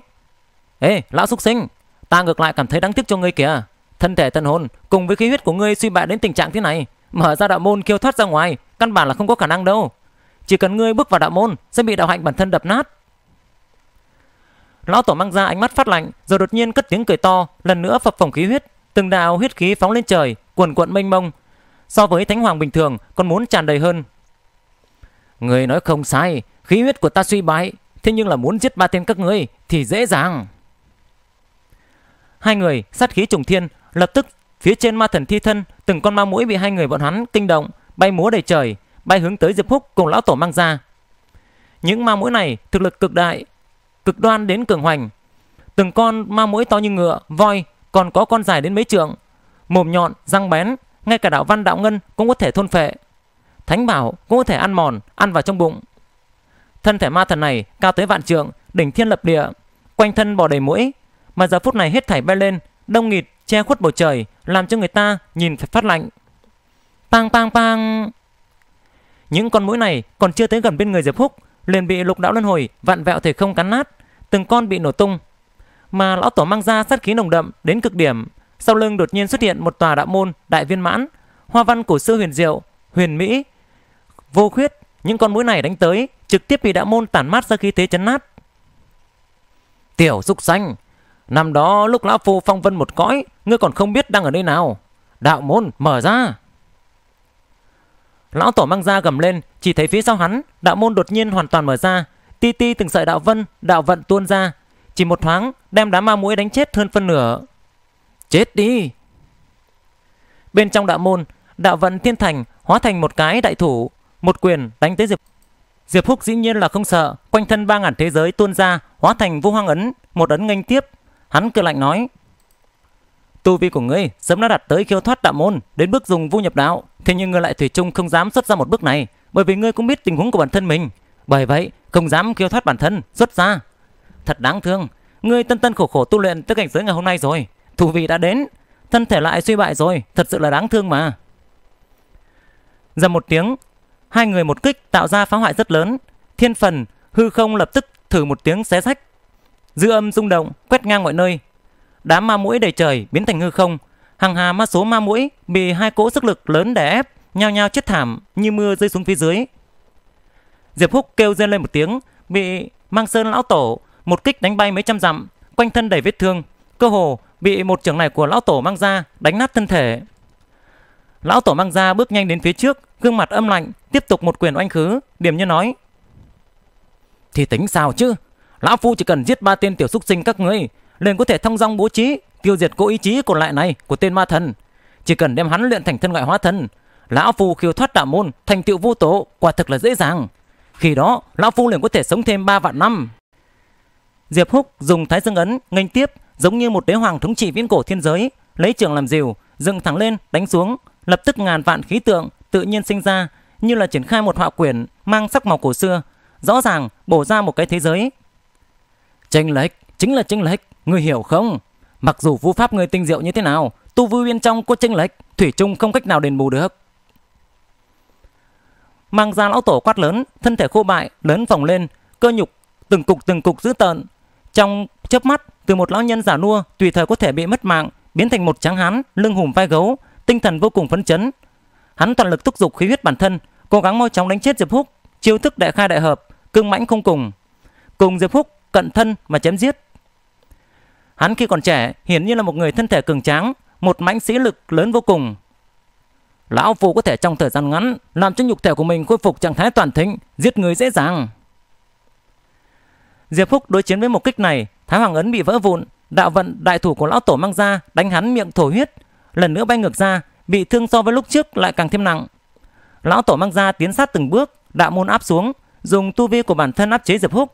"Ê, lão xúc sinh, ta ngược lại cảm thấy đáng tiếc cho ngươi kìa. Thân thể tân hồn cùng với khí huyết của ngươi suy bại đến tình trạng thế này, mở ra đạo môn kêu thoát ra ngoài, căn bản là không có khả năng đâu. Chỉ cần ngươi bước vào đạo môn sẽ bị đạo hạnh bản thân đập nát." Lão tổ mang ra ánh mắt phát lạnh, rồi đột nhiên cất tiếng cười to, lần nữa phập phồng khí huyết, từng đạo huyết khí phóng lên trời, cuồn cuộn mênh mông. So với thánh hoàng bình thường còn muốn tràn đầy hơn, Người nói không sai, khí huyết của ta suy bại, thế nhưng là muốn giết ba tên các ngươi thì dễ dàng. Hai người sát khí trùng thiên, lập tức phía trên ma thần thi thân, từng con ma mũi bị hai người bọn hắn kinh động, bay múa đầy trời, bay hướng tới Diệp Húc cùng lão tổ mang ra. Những ma mũi này thực lực cực đại, cực đoan đến cường hoành. Từng con ma mũi to như ngựa, voi, còn có con dài đến mấy trượng, mồm nhọn, răng bén, ngay cả đạo văn đạo ngân cũng có thể thôn phệ thánh bảo cũng có thể ăn mòn, ăn vào trong bụng. Thân thể ma thần này cao tới vạn trượng, đỉnh thiên lập địa, quanh thân bò đầy mũi, mà giờ phút này hết thảy bay lên, đông nghịt che khuất bầu trời, làm cho người ta nhìn phải phát lạnh. Pang pang pang. Những con mũi này còn chưa tới gần bên người Diệp Húc, liền bị lục đạo luân hồi vặn vẹo thể không cắn nát, từng con bị nổ tung. Mà lão tổ mang ra sát khí nồng đậm đến cực điểm, sau lưng đột nhiên xuất hiện một tòa đạo môn đại viên mãn, hoa văn cổ xưa huyền diệu, huyền mỹ, vô khuyết, những con mũi này đánh tới, trực tiếp bị đạo môn tản mát ra khí thế chấn nát. Tiểu Dục Xanh, năm đó lúc lão phu phong vân một cõi, ngươi còn không biết đang ở nơi nào. Đạo môn mở ra. Lão tổ mang ra gầm lên, chỉ thấy phía sau hắn, đạo môn đột nhiên hoàn toàn mở ra, ti ti từng sợi đạo vân, đạo vận tuôn ra, chỉ một thoáng đem đám ma mũi đánh chết hơn phân nửa. Chết đi. Bên trong đạo môn, đạo vận thiên thành hóa thành một cái đại thủ, một quyền đánh tới Diệp. Diệp Húc dĩ nhiên là không sợ, quanh thân ba ngàn thế giới tuôn ra, hóa thành vô hoang ấn, một ấn nghênh tiếp. Hắn cười lạnh nói: "Tu vi của ngươi sớm đã đạt tới khiêu thoát đạo môn, đến bước dùng vô nhập đạo, thế nhưng ngươi lại thủy chung không dám xuất ra một bước này, bởi vì ngươi cũng biết tình huống của bản thân mình, bởi vậy không dám khiêu thoát bản thân, xuất ra. Thật đáng thương, ngươi tân tân khổ khổ tu luyện tới cảnh giới ngày hôm nay rồi, thù vị đã đến, thân thể lại suy bại rồi, thật sự là đáng thương mà." Dầm một tiếng, hai người một kích tạo ra phá hoại rất lớn. Thiên phần, hư không lập tức thử một tiếng xé rách. Dư âm rung động, quét ngang mọi nơi. Đám ma mũi đầy trời biến thành hư không. Hàng hà ma số ma mũi bị hai cỗ sức lực lớn đè ép, nhao nhao chết thảm như mưa rơi xuống phía dưới. Diệp Húc kêu rên lên một tiếng, bị Mang Sơn lão tổ một kích đánh bay mấy trăm dặm, quanh thân đầy vết thương, cơ hồ bị một trưởng này của lão tổ mang ra đánh nát thân thể. Lão tổ mang ra bước nhanh đến phía trước, gương mặt âm lạnh, tiếp tục một quyền oanh khứ, điểm như nói. Thì tính sao chứ? Lão Phu chỉ cần giết ba tên tiểu xúc sinh các ngươi, liền có thể thông dong bố trí, tiêu diệt cô ý chí còn lại này của tên ma thần. Chỉ cần đem hắn luyện thành thân ngoại hóa thân, Lão Phu khiêu thoát đạo môn, thành tựu vô tổ, quả thực là dễ dàng. Khi đó, Lão Phu liền có thể sống thêm ba vạn năm. Diệp Húc dùng thái dương ấn, nghênh tiếp, giống như một đế hoàng thống trị viễn cổ thiên giới, lấy trường làm diều, dựng thẳng lên, đánh xuống, lập tức ngàn vạn khí tượng tự nhiên sinh ra như là triển khai một họa quyển mang sắc màu cổ xưa, rõ ràng bổ ra một cái thế giới. Tranh lệch, chính là tranh lệch, người hiểu không? Mặc dù vũ pháp người tinh diệu như thế nào, tu vi bên trong có tranh lệch, thủy chung không cách nào đền bù được. Mang ra lão tổ quát lớn, thân thể khô bại, lớn phồng lên, cơ nhục, từng cục từng cục dữ tợn. Trong chớp mắt, từ một lão nhân giả nua tùy thời có thể bị mất mạng, biến thành một tráng hán, lưng hùm vai gấu, tinh thần vô cùng phấn chấn. Hắn toàn lực thúc giục khí huyết bản thân, cố gắng mau chóng đánh chết Diệp Húc, chiêu thức đại khai đại hợp, cương mãnh không cùng. Cùng Diệp Húc cận thân mà chém giết. Hắn khi còn trẻ hiển nhiên là một người thân thể cường tráng, một mãnh sĩ lực lớn vô cùng. Lão phu có thể trong thời gian ngắn làm cho nhục thể của mình khôi phục trạng thái toàn thịnh, giết người dễ dàng. Diệp Phúc đối chiến với một kích này, Thái Hoàng ấn bị vỡ vụn, đạo vận đại thủ của lão tổ mang ra đánh hắn miệng thổ huyết, lần nữa bay ngược ra, bị thương so với lúc trước lại càng thêm nặng. Lão tổ mang ra tiến sát từng bước, đạo môn áp xuống, dùng tu vi của bản thân áp chế Diệp Húc.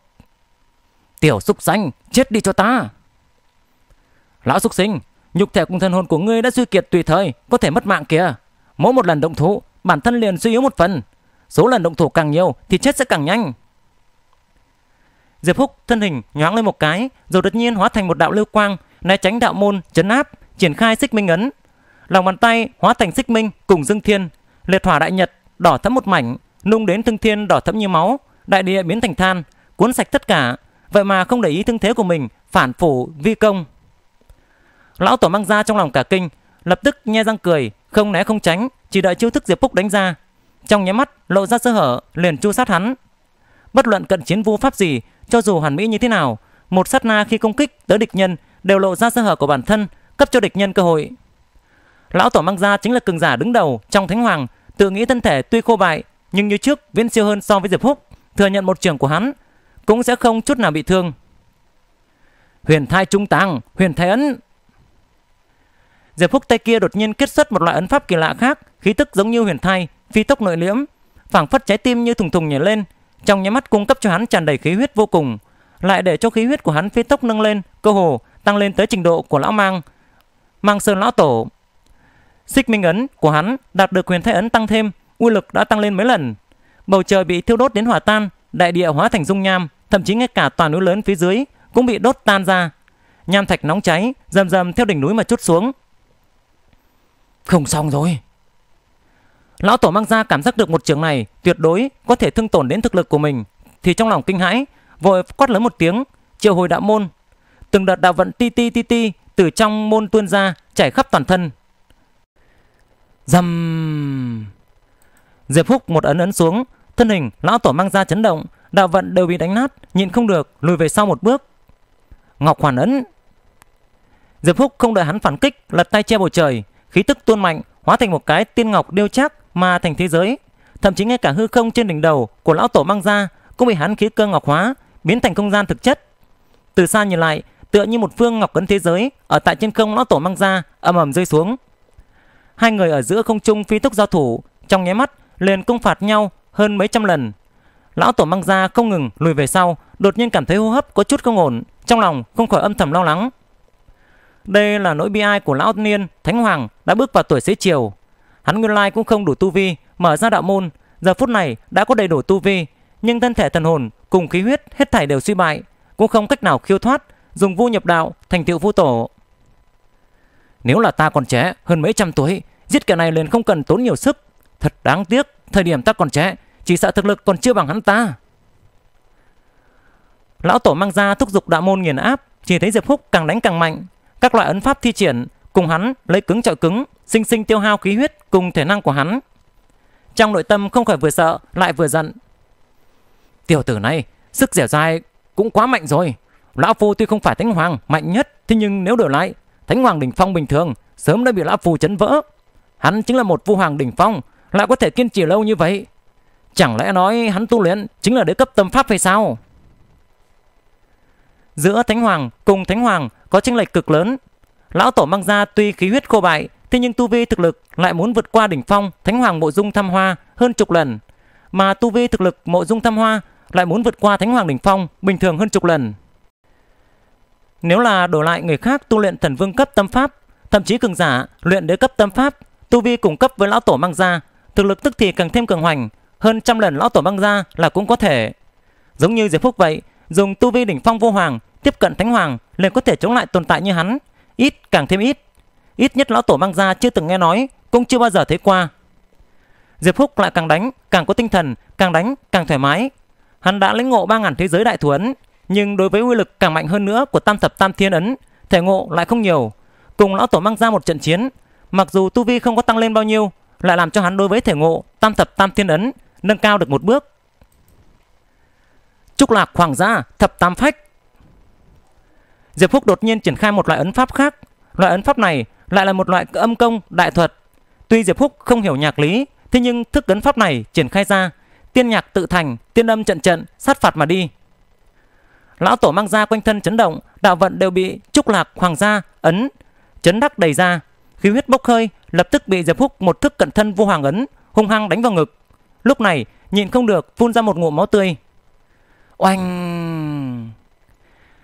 Tiểu súc sanh, chết đi cho ta. Lão súc sinh, nhục thể cùng thân hồn của ngươi đã suy kiệt tùy thời, có thể mất mạng kìa. Mỗi một lần động thủ, bản thân liền suy yếu một phần. Số lần động thủ càng nhiều thì chết sẽ càng nhanh. Diệp Húc thân hình nhoáng lên một cái, rồi đột nhiên hóa thành một đạo lưu quang, né tránh đạo môn, chấn áp, triển khai xích minh ấn, lòng bàn tay hóa thành xích minh cùng dương thiên liệt hỏa đại nhật đỏ thẫm một mảnh nung đến thương thiên đỏ thẫm như máu đại địa biến thành than cuốn sạch tất cả vậy mà không để ý thương thế của mình phản phủ vi công lão tổ mang ra trong lòng cả kinh lập tức nhe răng cười không né không tránh chỉ đợi chiêu thức diệp phúc đánh ra trong nháy mắt lộ ra sơ hở liền chu sát hắn bất luận cận chiến vu pháp gì cho dù hoàn mỹ như thế nào một sát na khi công kích tới địch nhân đều lộ ra sơ hở của bản thân cấp cho địch nhân cơ hội Lão tổ mang gia chính là cường giả đứng đầu trong Thánh Hoàng, tự nghĩ thân thể tuy khô bại nhưng như trước viễn siêu hơn so với Diệp Húc, thừa nhận một trường của hắn cũng sẽ không chút nào bị thương. Huyền thai trung tăng, huyền thái ấn. Diệp Húc tay kia đột nhiên kết xuất một loại ấn pháp kỳ lạ khác, khí tức giống như huyền thai, phi tốc nội liễm, phảng phất trái tim như thùng thùng nhảy lên, trong nháy mắt cung cấp cho hắn tràn đầy khí huyết vô cùng, lại để cho khí huyết của hắn phi tốc nâng lên, cơ hồ tăng lên tới trình độ của lão mang, mang sơn lão tổ. Xích minh ấn của hắn đạt được quyền thái ấn tăng thêm, uy lực đã tăng lên mấy lần. Bầu trời bị thiêu đốt đến hòa tan, đại địa hóa thành dung nham, thậm chí ngay cả tòa núi lớn phía dưới cũng bị đốt tan ra. Nham thạch nóng cháy, dầm dầm theo đỉnh núi mà chút xuống. Không xong rồi. Lão tổ mang ra cảm giác được một trường này tuyệt đối có thể thương tổn đến thực lực của mình, thì trong lòng kinh hãi, vội quát lớn một tiếng, triệu hồi đạo môn. Từng đợt đạo vận ti ti ti ti từ trong môn tuôn ra chảy khắp toàn thân Dầm! Diệp Phúc một ấn ấn xuống, thân hình lão tổ mang ra chấn động, đạo vận đều bị đánh nát, nhìn không được, lùi về sau một bước. Ngọc hoàn ấn. Diệp Phúc không đợi hắn phản kích, lật tay che bầu trời, khí tức tuôn mạnh, hóa thành một cái tiên ngọc điêu chắc mà thành thế giới. Thậm chí ngay cả hư không trên đỉnh đầu của lão tổ mang ra cũng bị hắn khí cơ ngọc hóa, biến thành không gian thực chất. Từ xa nhìn lại, tựa như một phương ngọc cấn thế giới ở tại trên không lão tổ mang ra âm ầm rơi xuống. Hai người ở giữa không trung phi tốc giao thủ, trong nháy mắt liền công phạt nhau hơn mấy trăm lần. Lão tổ mang ra không ngừng lùi về sau, đột nhiên cảm thấy hô hấp có chút không ổn, trong lòng không khỏi âm thầm lo lắng. Đây là nỗi bi ai của lão niên Thánh Hoàng đã bước vào tuổi xế chiều. Hắn nguyên lai cũng không đủ tu vi, mở ra đạo môn, giờ phút này đã có đầy đủ tu vi, nhưng thân thể thần hồn cùng khí huyết hết thảy đều suy bại, cũng không cách nào khiêu thoát, dùng vu nhập đạo thành tựu vu tổ. Nếu là ta còn trẻ hơn mấy trăm tuổi Giết kẻ này liền không cần tốn nhiều sức. Thật đáng tiếc, thời điểm ta còn trẻ, chỉ sợ thực lực còn chưa bằng hắn ta. Lão tổ mang ra thúc giục đạo môn nghiền áp, chỉ thấy Diệp Húc càng đánh càng mạnh, các loại ấn pháp thi triển cùng hắn lấy cứng chọi cứng, sinh sinh tiêu hao khí huyết cùng thể năng của hắn. Trong nội tâm không khỏi vừa sợ lại vừa giận. Tiểu tử này, sức dẻo dai cũng quá mạnh rồi. Lão phu tuy không phải thánh hoàng mạnh nhất, thế nhưng nếu đổi lại, thánh hoàng đỉnh phong bình thường sớm đã bị lão phu chấn vỡ. Hắn chính là một vua hoàng đỉnh phong, lại có thể kiên trì lâu như vậy. Chẳng lẽ nói hắn tu luyện chính là đế cấp tâm pháp hay sao? Giữa Thánh Hoàng cùng Thánh Hoàng có chênh lệch cực lớn. Lão Tổ mang ra tuy khí huyết khô bại, thế nhưng tu vi thực lực lại muốn vượt qua đỉnh phong Thánh Hoàng Mộ Dung Thăm Hoa hơn chục lần. Mà tu vi thực lực Mộ Dung Thăm Hoa lại muốn vượt qua Thánh Hoàng đỉnh phong bình thường hơn chục lần. Nếu là đổi lại người khác tu luyện thần vương cấp tâm pháp, thậm chí cường giả luyện đế cấp tâm pháp Tu vi cùng cấp với lão tổ mang ra, thực lực tức thì càng thêm cường hoành, hơn trăm lần lão tổ mang ra là cũng có thể. Giống như Diệp Phúc vậy, dùng tu vi đỉnh phong vô hoàng tiếp cận thánh hoàng liền có thể chống lại tồn tại như hắn, ít càng thêm ít. Ít nhất lão tổ mang ra chưa từng nghe nói, cũng chưa bao giờ thấy qua. Diệp Phúc lại càng đánh, càng có tinh thần, càng đánh, càng thoải mái. Hắn đã lĩnh ngộ ba ngàn thế giới đại thủ ấn, nhưng đối với uy lực càng mạnh hơn nữa của tam thập tam thiên ấn, thể ngộ lại không nhiều. Cùng lão tổ mang ra một trận chiến, Mặc dù tu vi không có tăng lên bao nhiêu, lại làm cho hắn đối với thể ngộ tam thập tam thiên ấn nâng cao được một bước. Trúc lạc hoàng gia thập tam phách. Diệp Phúc đột nhiên triển khai một loại ấn pháp khác. Loại ấn pháp này lại là một loại âm công đại thuật. Tuy Diệp Phúc không hiểu nhạc lý, thế nhưng thức ấn pháp này triển khai ra, tiên nhạc tự thành, tiên âm trận trận, sát phạt mà đi. Lão tổ mang ra quanh thân chấn động, đạo vận đều bị trúc lạc hoàng gia ấn chấn đắc đầy ra, khí huyết bốc hơi, lập tức bị Diệp Húc một thức cận thân vô hoàng ấn hung hăng đánh vào ngực. Lúc này, nhịn không được phun ra một ngụm máu tươi. Oanh!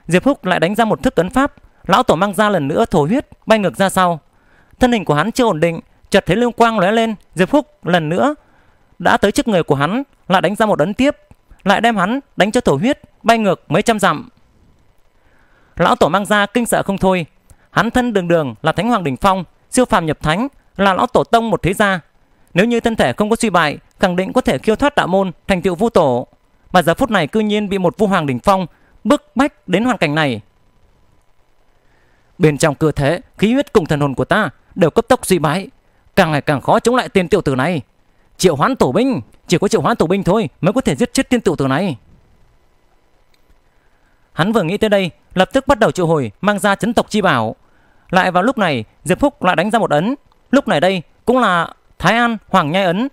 Diệp Húc lại đánh ra một thức ấn pháp, lão tổ mang ra lần nữa thổ huyết bay ngược ra sau. Thân hình của hắn chưa ổn định, chợt thấy lưu quang lóe lên, Diệp Húc lần nữa đã tới trước người của hắn, lại đánh ra một ấn tiếp, lại đem hắn đánh cho thổ huyết bay ngược mấy trăm dặm. Lão tổ mang ra kinh sợ không thôi, hắn thân đường đường là thánh hoàng đỉnh phong, siêu phàm nhập thánh là lão tổ tông một thế gia. Nếu như thân thể không có suy bại, khẳng định có thể khiêu thoát đạo môn, thành tựu vu tổ. Mà giờ phút này cư nhiên bị một vu hoàng đỉnh phong bức bách đến hoàn cảnh này. Bên trong cơ thể, khí huyết cùng thần hồn của ta đều cấp tốc suy bại, càng ngày càng khó chống lại tên tiểu tử này. Triệu hoán tổ binh, chỉ có triệu hoán tổ binh thôi mới có thể giết chết tên tiểu tử này. Hắn vừa nghĩ tới đây, lập tức bắt đầu triệu hồi mang ra chấn tộc chi bảo. Lại vào lúc này, Diệp Phúc lại đánh ra một ấn. Lúc này đây cũng là Thái An Hoàng Nhai ấn.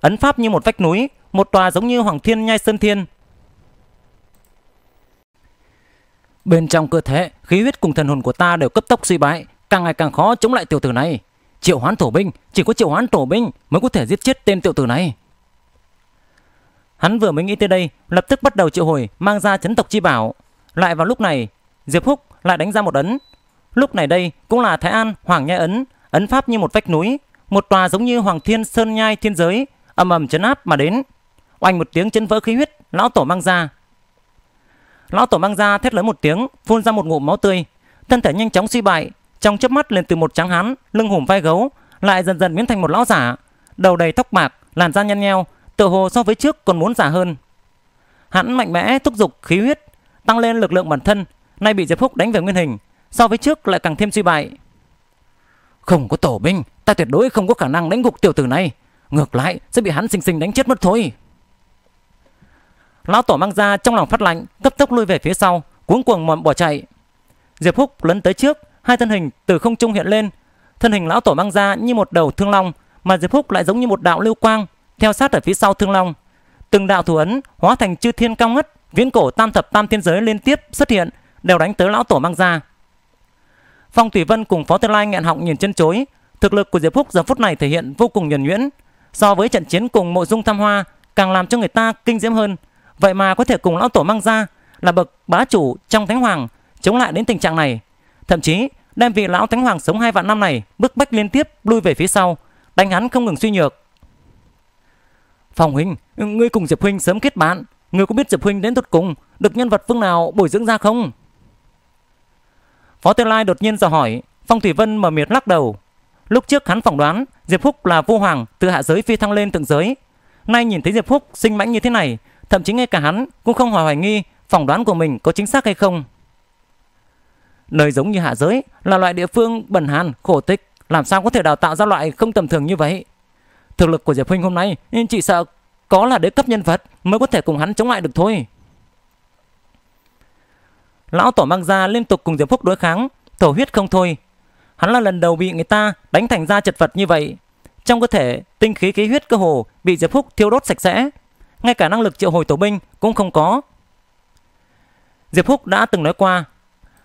Ấn pháp như một vách núi, một tòa giống như Hoàng Thiên Nhai Sơn Thiên. Bên trong cơ thể, khí huyết cùng thần hồn của ta đều cấp tốc suy bại, càng ngày càng khó chống lại tiểu tử này. Triệu hoán thổ binh, chỉ có triệu hoán thổ binh mới có thể giết chết tên tiểu tử này. Hắn vừa mới nghĩ tới đây, lập tức bắt đầu triệu hồi, mang ra chấn tộc chi bảo. Lại vào lúc này, Diệp Húc lại đánh ra một ấn, Lúc này đây cũng là Thái An, Hoàng Nhai Ấn, ấn pháp như một vách núi, một tòa giống như Hoàng Thiên Sơn Nhai thiên giới, ầm ầm chấn áp mà đến. Oanh một tiếng chân vỡ khí huyết, lão tổ mang ra. Lão tổ mang ra thét lớn một tiếng, phun ra một ngụm máu tươi, thân thể nhanh chóng suy bại, trong chớp mắt lên từ một trắng hán, lưng hùm vai gấu, lại dần dần biến thành một lão giả, đầu đầy tóc bạc, làn da nhăn nheo, tựa hồ so với trước còn muốn giả hơn. Hắn mạnh mẽ thúc giục khí huyết, tăng lên lực lượng bản thân, nay bị Diệp Phúc đánh về nguyên hình, so với trước lại càng thêm suy bại. Không có tổ binh, ta tuyệt đối không có khả năng đánh gục tiểu tử này, ngược lại sẽ bị hắn sinh sinh đánh chết mất thôi. Lão tổ mang ra trong lòng phát lạnh, cấp tốc lui về phía sau, cuống cuồng mòn bỏ chạy. Diệp Phúc lấn tới trước, hai thân hình từ không trung hiện lên, thân hình lão tổ mang ra như một đầu thương long, mà Diệp Phúc lại giống như một đạo lưu quang, theo sát ở phía sau thương long. Từng đạo thủ ấn hóa thành chư thiên cao ngất, viễn cổ tam thập tam thiên giới liên tiếp xuất hiện, đều đánh tới lão tổ mang ra. Phong Thủy Vân cùng Phó Tư Lai nghẹn họng nhìn chân chối. Thực lực của Diệp Phúc giờ phút này thể hiện vô cùng nhuần nhuyễn. So với trận chiến cùng Mộ Dung Tham Hoa càng làm cho người ta kinh diễm hơn. Vậy mà có thể cùng lão tổ mang ra là bậc bá chủ trong Thánh Hoàng chống lại đến tình trạng này. Thậm chí đem vị lão Thánh Hoàng sống hai vạn năm này bức bách liên tiếp lui về phía sau, đánh hắn không ngừng suy nhược. Phong huynh, ngươi cùng Diệp huynh sớm kết bạn, ngươi có biết Diệp huynh đến tột cùng được nhân vật phương nào bồi dưỡng ra không? Phó Tư Lai đột nhiên dò hỏi, Phong Thủy Vân mở miệng lắc đầu. Lúc trước hắn phỏng đoán Diệp Húc là vô hoàng từ hạ giới phi thăng lên thượng giới. Nay nhìn thấy Diệp Húc sinh mãnh như thế này, thậm chí ngay cả hắn cũng không hoài hoài nghi phỏng đoán của mình có chính xác hay không. Nơi giống như hạ giới là loại địa phương bẩn hàn, khổ tích, làm sao có thể đào tạo ra loại không tầm thường như vậy. Thực lực của Diệp Huynh hôm nay, nên chỉ sợ có là đế cấp nhân vật mới có thể cùng hắn chống lại được thôi. Lão tổ mang ra liên tục cùng Diệp Phúc đối kháng, thổ huyết không thôi. Hắn là lần đầu bị người ta đánh thành ra chật vật như vậy. Trong cơ thể, tinh khí khí huyết cơ hồ bị Diệp Phúc thiêu đốt sạch sẽ. Ngay cả năng lực triệu hồi tổ binh cũng không có. Diệp Phúc đã từng nói qua,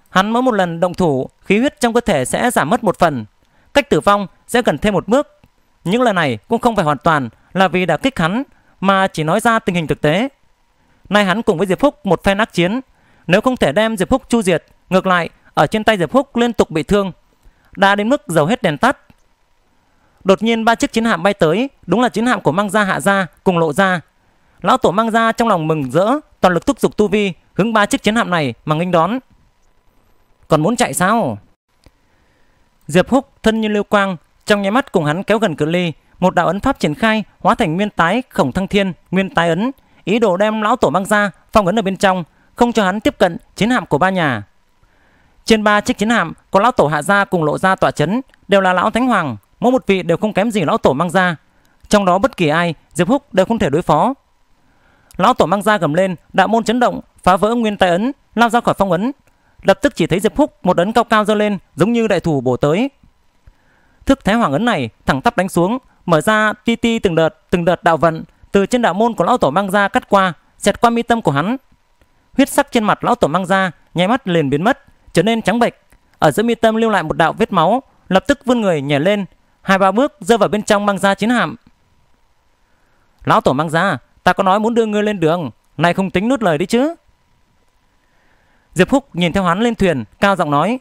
hắn mỗi một lần động thủ, khí huyết trong cơ thể sẽ giảm mất một phần. Cách tử vong sẽ cần thêm một bước. Những lời này cũng không phải hoàn toàn là vì đã kích hắn, mà chỉ nói ra tình hình thực tế. Nay hắn cùng với Diệp Phúc một phen ác chiến, nếu không thể đem Diệp húc chu diệt, ngược lại, ở trên tay Diệp húc liên tục bị thương, đã đến mức dầu hết đèn tắt. Đột nhiên ba chiếc chiến hạm bay tới, đúng là chiến hạm của Mang Gia Hạ Gia cùng Lộ Gia. Lão tổ Mang Gia trong lòng mừng rỡ, toàn lực thúc giục tu vi, hướng ba chiếc chiến hạm này mà nghênh đón. Còn muốn chạy sao? Diệp Húc thân như lưu quang, trong nháy mắt cùng hắn kéo gần cự ly, một đạo ấn pháp triển khai, hóa thành nguyên tái khổng thăng thiên, nguyên tái ấn, ý đồ đem lão tổ Mang Gia phong ấn ở bên trong, không cho hắn tiếp cận chiến hạm của ba nhà. Trên ba chiếc chiến hạm có lão tổ hạ gia cùng lộ gia tọa chấn, đều là lão thánh hoàng, mỗi một vị đều không kém gì lão tổ mang gia. Trong đó bất kỳ ai, Diệp Húc đều không thể đối phó. Lão tổ mang gia gầm lên, đạo môn chấn động, phá vỡ nguyên tài ấn, lao ra khỏi phong ấn. Lập tức chỉ thấy Diệp Húc một ấn cao cao giơ lên, giống như đại thủ bổ tới. Thức thái hoàng ấn này thẳng tắp đánh xuống, mở ra ti ti từng đợt, từng đợt đạo vận từ trên đạo môn của lão tổ mang gia cắt qua, xẹt qua mi tâm của hắn, Huyết sắc trên mặt lão tổ mang ra, nháy mắt liền biến mất, trở nên trắng bệch. Ở giữa mi tâm lưu lại một đạo vết máu, lập tức vươn người nhảy lên, hai ba bước rơi vào bên trong mang ra chiến hạm. Lão tổ mang ra, ta có nói muốn đưa ngươi lên đường, này không tính nuốt lời đấy chứ. Diệp Húc nhìn theo hắn lên thuyền, cao giọng nói.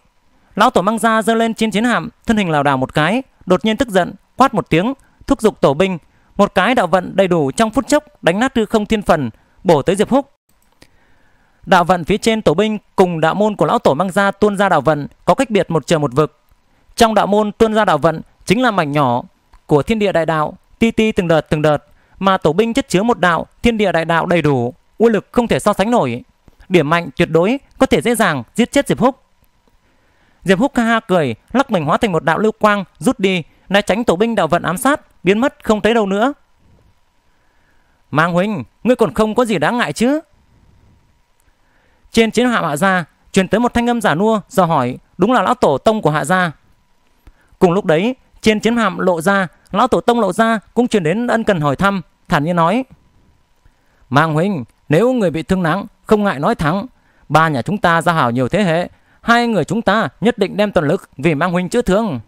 Lão tổ mang ra giơ lên trên chiến hạm, thân hình lảo đảo một cái, đột nhiên tức giận, quát một tiếng, thúc giục tổ binh, một cái đạo vận đầy đủ trong phút chốc đánh nát hư không thiên phần, bổ tới Diệp Húc. Đạo vận phía trên tổ binh cùng đạo môn của lão tổ mang ra tuôn ra đạo vận có cách biệt một trời một vực. Trong đạo môn tuôn ra đạo vận chính là mảnh nhỏ của thiên địa đại đạo, ti ti từng đợt từng đợt, mà tổ binh chất chứa một đạo thiên địa đại đạo đầy đủ, uy lực không thể so sánh nổi. Điểm mạnh tuyệt đối có thể dễ dàng giết chết Diệp Húc. Diệp Húc ha ha cười, lắc mình hóa thành một đạo lưu quang rút đi, né tránh tổ binh đạo vận ám sát, biến mất không thấy đâu nữa. Mang huynh, ngươi còn không có gì đáng ngại chứ? Trên chiến hạm Hạ Gia truyền tới một thanh âm giả nua do hỏi đúng là lão tổ tông của Hạ Gia. Cùng lúc đấy trên chiến hạm lộ ra lão tổ tông lộ ra cũng truyền đến ân cần hỏi thăm thản nhiên nói mang huynh nếu người bị thương nặng không ngại nói thẳng ba nhà chúng ta giao hảo nhiều thế hệ hai người chúng ta nhất định đem toàn lực vì mang huynh chữa thương.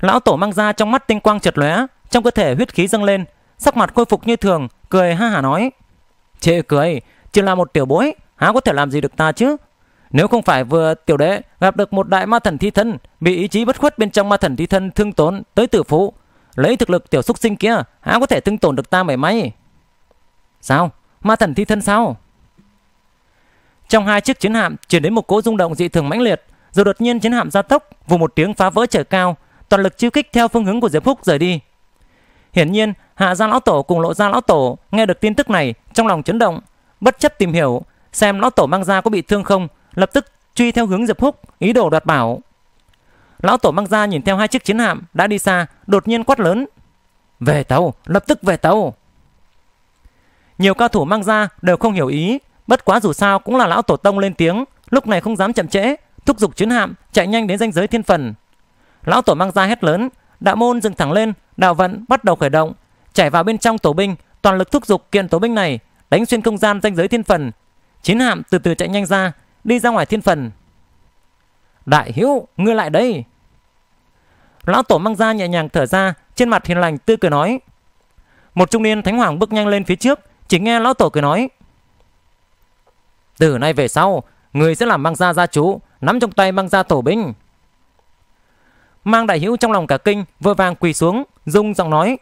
Lão tổ mang ra trong mắt tinh quang chật lóe, trong cơ thể huyết khí dâng lên, sắc mặt khôi phục như thường, cười ha hả nói: Chê cười, chỉ là một tiểu bối, há có thể làm gì được ta chứ? Nếu không phải vừa tiểu đệ gặp được một đại ma thần thi thân, bị ý chí bất khuất bên trong ma thần thi thân thương tổn tới tử phụ, lấy thực lực tiểu xúc sinh kia, há có thể thương tổn được ta mảy may. Sao? Ma thần thi thân sao? Trong hai chiếc chiến hạm chuyển đến một cỗ rung động dị thường mãnh liệt, rồi đột nhiên chiến hạm gia tốc, vù một tiếng phá vỡ trời cao, toàn lực chiêu kích theo phương hướng của Diệp Phúc rời đi. Hiển nhiên, Hạ Gia Lão Tổ cùng Lộ Gia Lão Tổ nghe được tin tức này trong lòng chấn động, bất chấp tìm hiểu xem Lão Tổ mang ra có bị thương không, lập tức truy theo hướng Diệp Húc, ý đồ đoạt bảo. Lão Tổ mang ra nhìn theo hai chiếc chiến hạm đã đi xa, đột nhiên quát lớn. Về tàu, lập tức về tàu. Nhiều cao thủ mang ra đều không hiểu ý, bất quá dù sao cũng là Lão Tổ Tông lên tiếng, lúc này không dám chậm trễ, thúc giục chiến hạm chạy nhanh đến danh giới thiên phần. Lão Tổ mang ra hét lớn, Đạo môn dừng thẳng lên, đạo vận bắt đầu khởi động, chảy vào bên trong tổ binh, toàn lực thúc giục kiện tổ binh này, đánh xuyên không gian ranh giới thiên phần. Chiến hạm từ từ chạy nhanh ra, đi ra ngoài thiên phần. Đại hữu, ngươi lại đây. Lão tổ mang ra nhẹ nhàng thở ra, trên mặt hiền lành tươi cười nói. Một trung niên thánh hoàng bước nhanh lên phía trước, chỉ nghe lão tổ cười nói. Từ nay về sau, người sẽ làm mang ra gia chú, nắm trong tay mang ra tổ binh. Mang Đại Hữu trong lòng cả kinh, vội vàng quỳ xuống, rung giọng nói: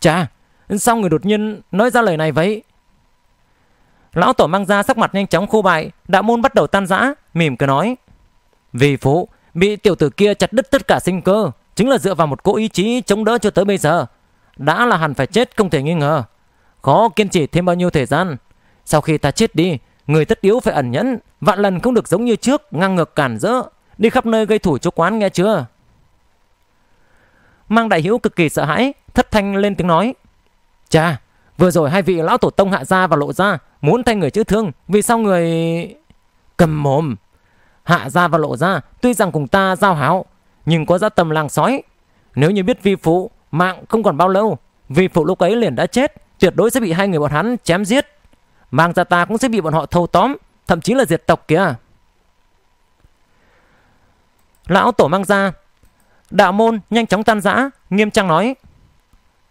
"Cha, sao người đột nhiên nói ra lời này vậy?" Lão tổ mang ra sắc mặt nhanh chóng khô bại, đạo môn bắt đầu tan rã, mỉm cười nói: "Vì phụ bị tiểu tử kia chặt đứt tất cả sinh cơ, chính là dựa vào một cỗ ý chí chống đỡ cho tới bây giờ, đã là hẳn phải chết không thể nghi ngờ. Khó kiên trì thêm bao nhiêu thời gian, sau khi ta chết đi, người tất yếu phải ẩn nhẫn, vạn lần không được giống như trước ngang ngược cản rỡ, đi khắp nơi gây thủ cho quán nghe chưa?" Mang Đại Hiếu cực kỳ sợ hãi, thất thanh lên tiếng nói. Chà, vừa rồi hai vị lão tổ tông hạ gia và lộ ra muốn thay người chữa thương, vì sao người... Cầm mồm. Hạ gia và lộ ra tuy rằng cùng ta giao hảo, nhưng có dã tầm làng sói. Nếu như biết vi phụ, mạng không còn bao lâu, vi phụ lúc ấy liền đã chết, tuyệt đối sẽ bị hai người bọn hắn chém giết. Mang ra ta cũng sẽ bị bọn họ thâu tóm, thậm chí là diệt tộc kìa. Lão tổ mang ra Đạo môn nhanh chóng tan rã, nghiêm trang nói.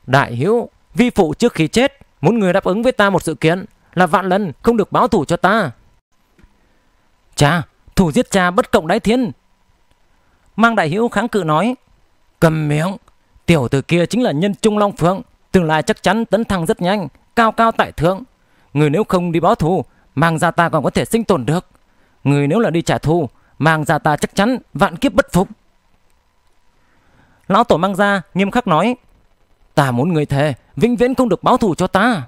Đại hữu, vi phụ trước khi chết, muốn người đáp ứng với ta một sự kiện là vạn lần không được báo thủ cho ta. Cha, thủ giết cha bất cộng đái thiên. Mang đại hữu kháng cự nói. Cầm miệng, tiểu tử kia chính là nhân trung long phượng, tương lai chắc chắn tấn thăng rất nhanh, cao cao tại thượng. Người nếu không đi báo thù, mang ra ta còn có thể sinh tồn được. Người nếu là đi trả thù, mang ra ta chắc chắn vạn kiếp bất phục. Lão tổ mang ra nghiêm khắc nói Ta muốn người thề Vĩnh viễn không được báo thù cho ta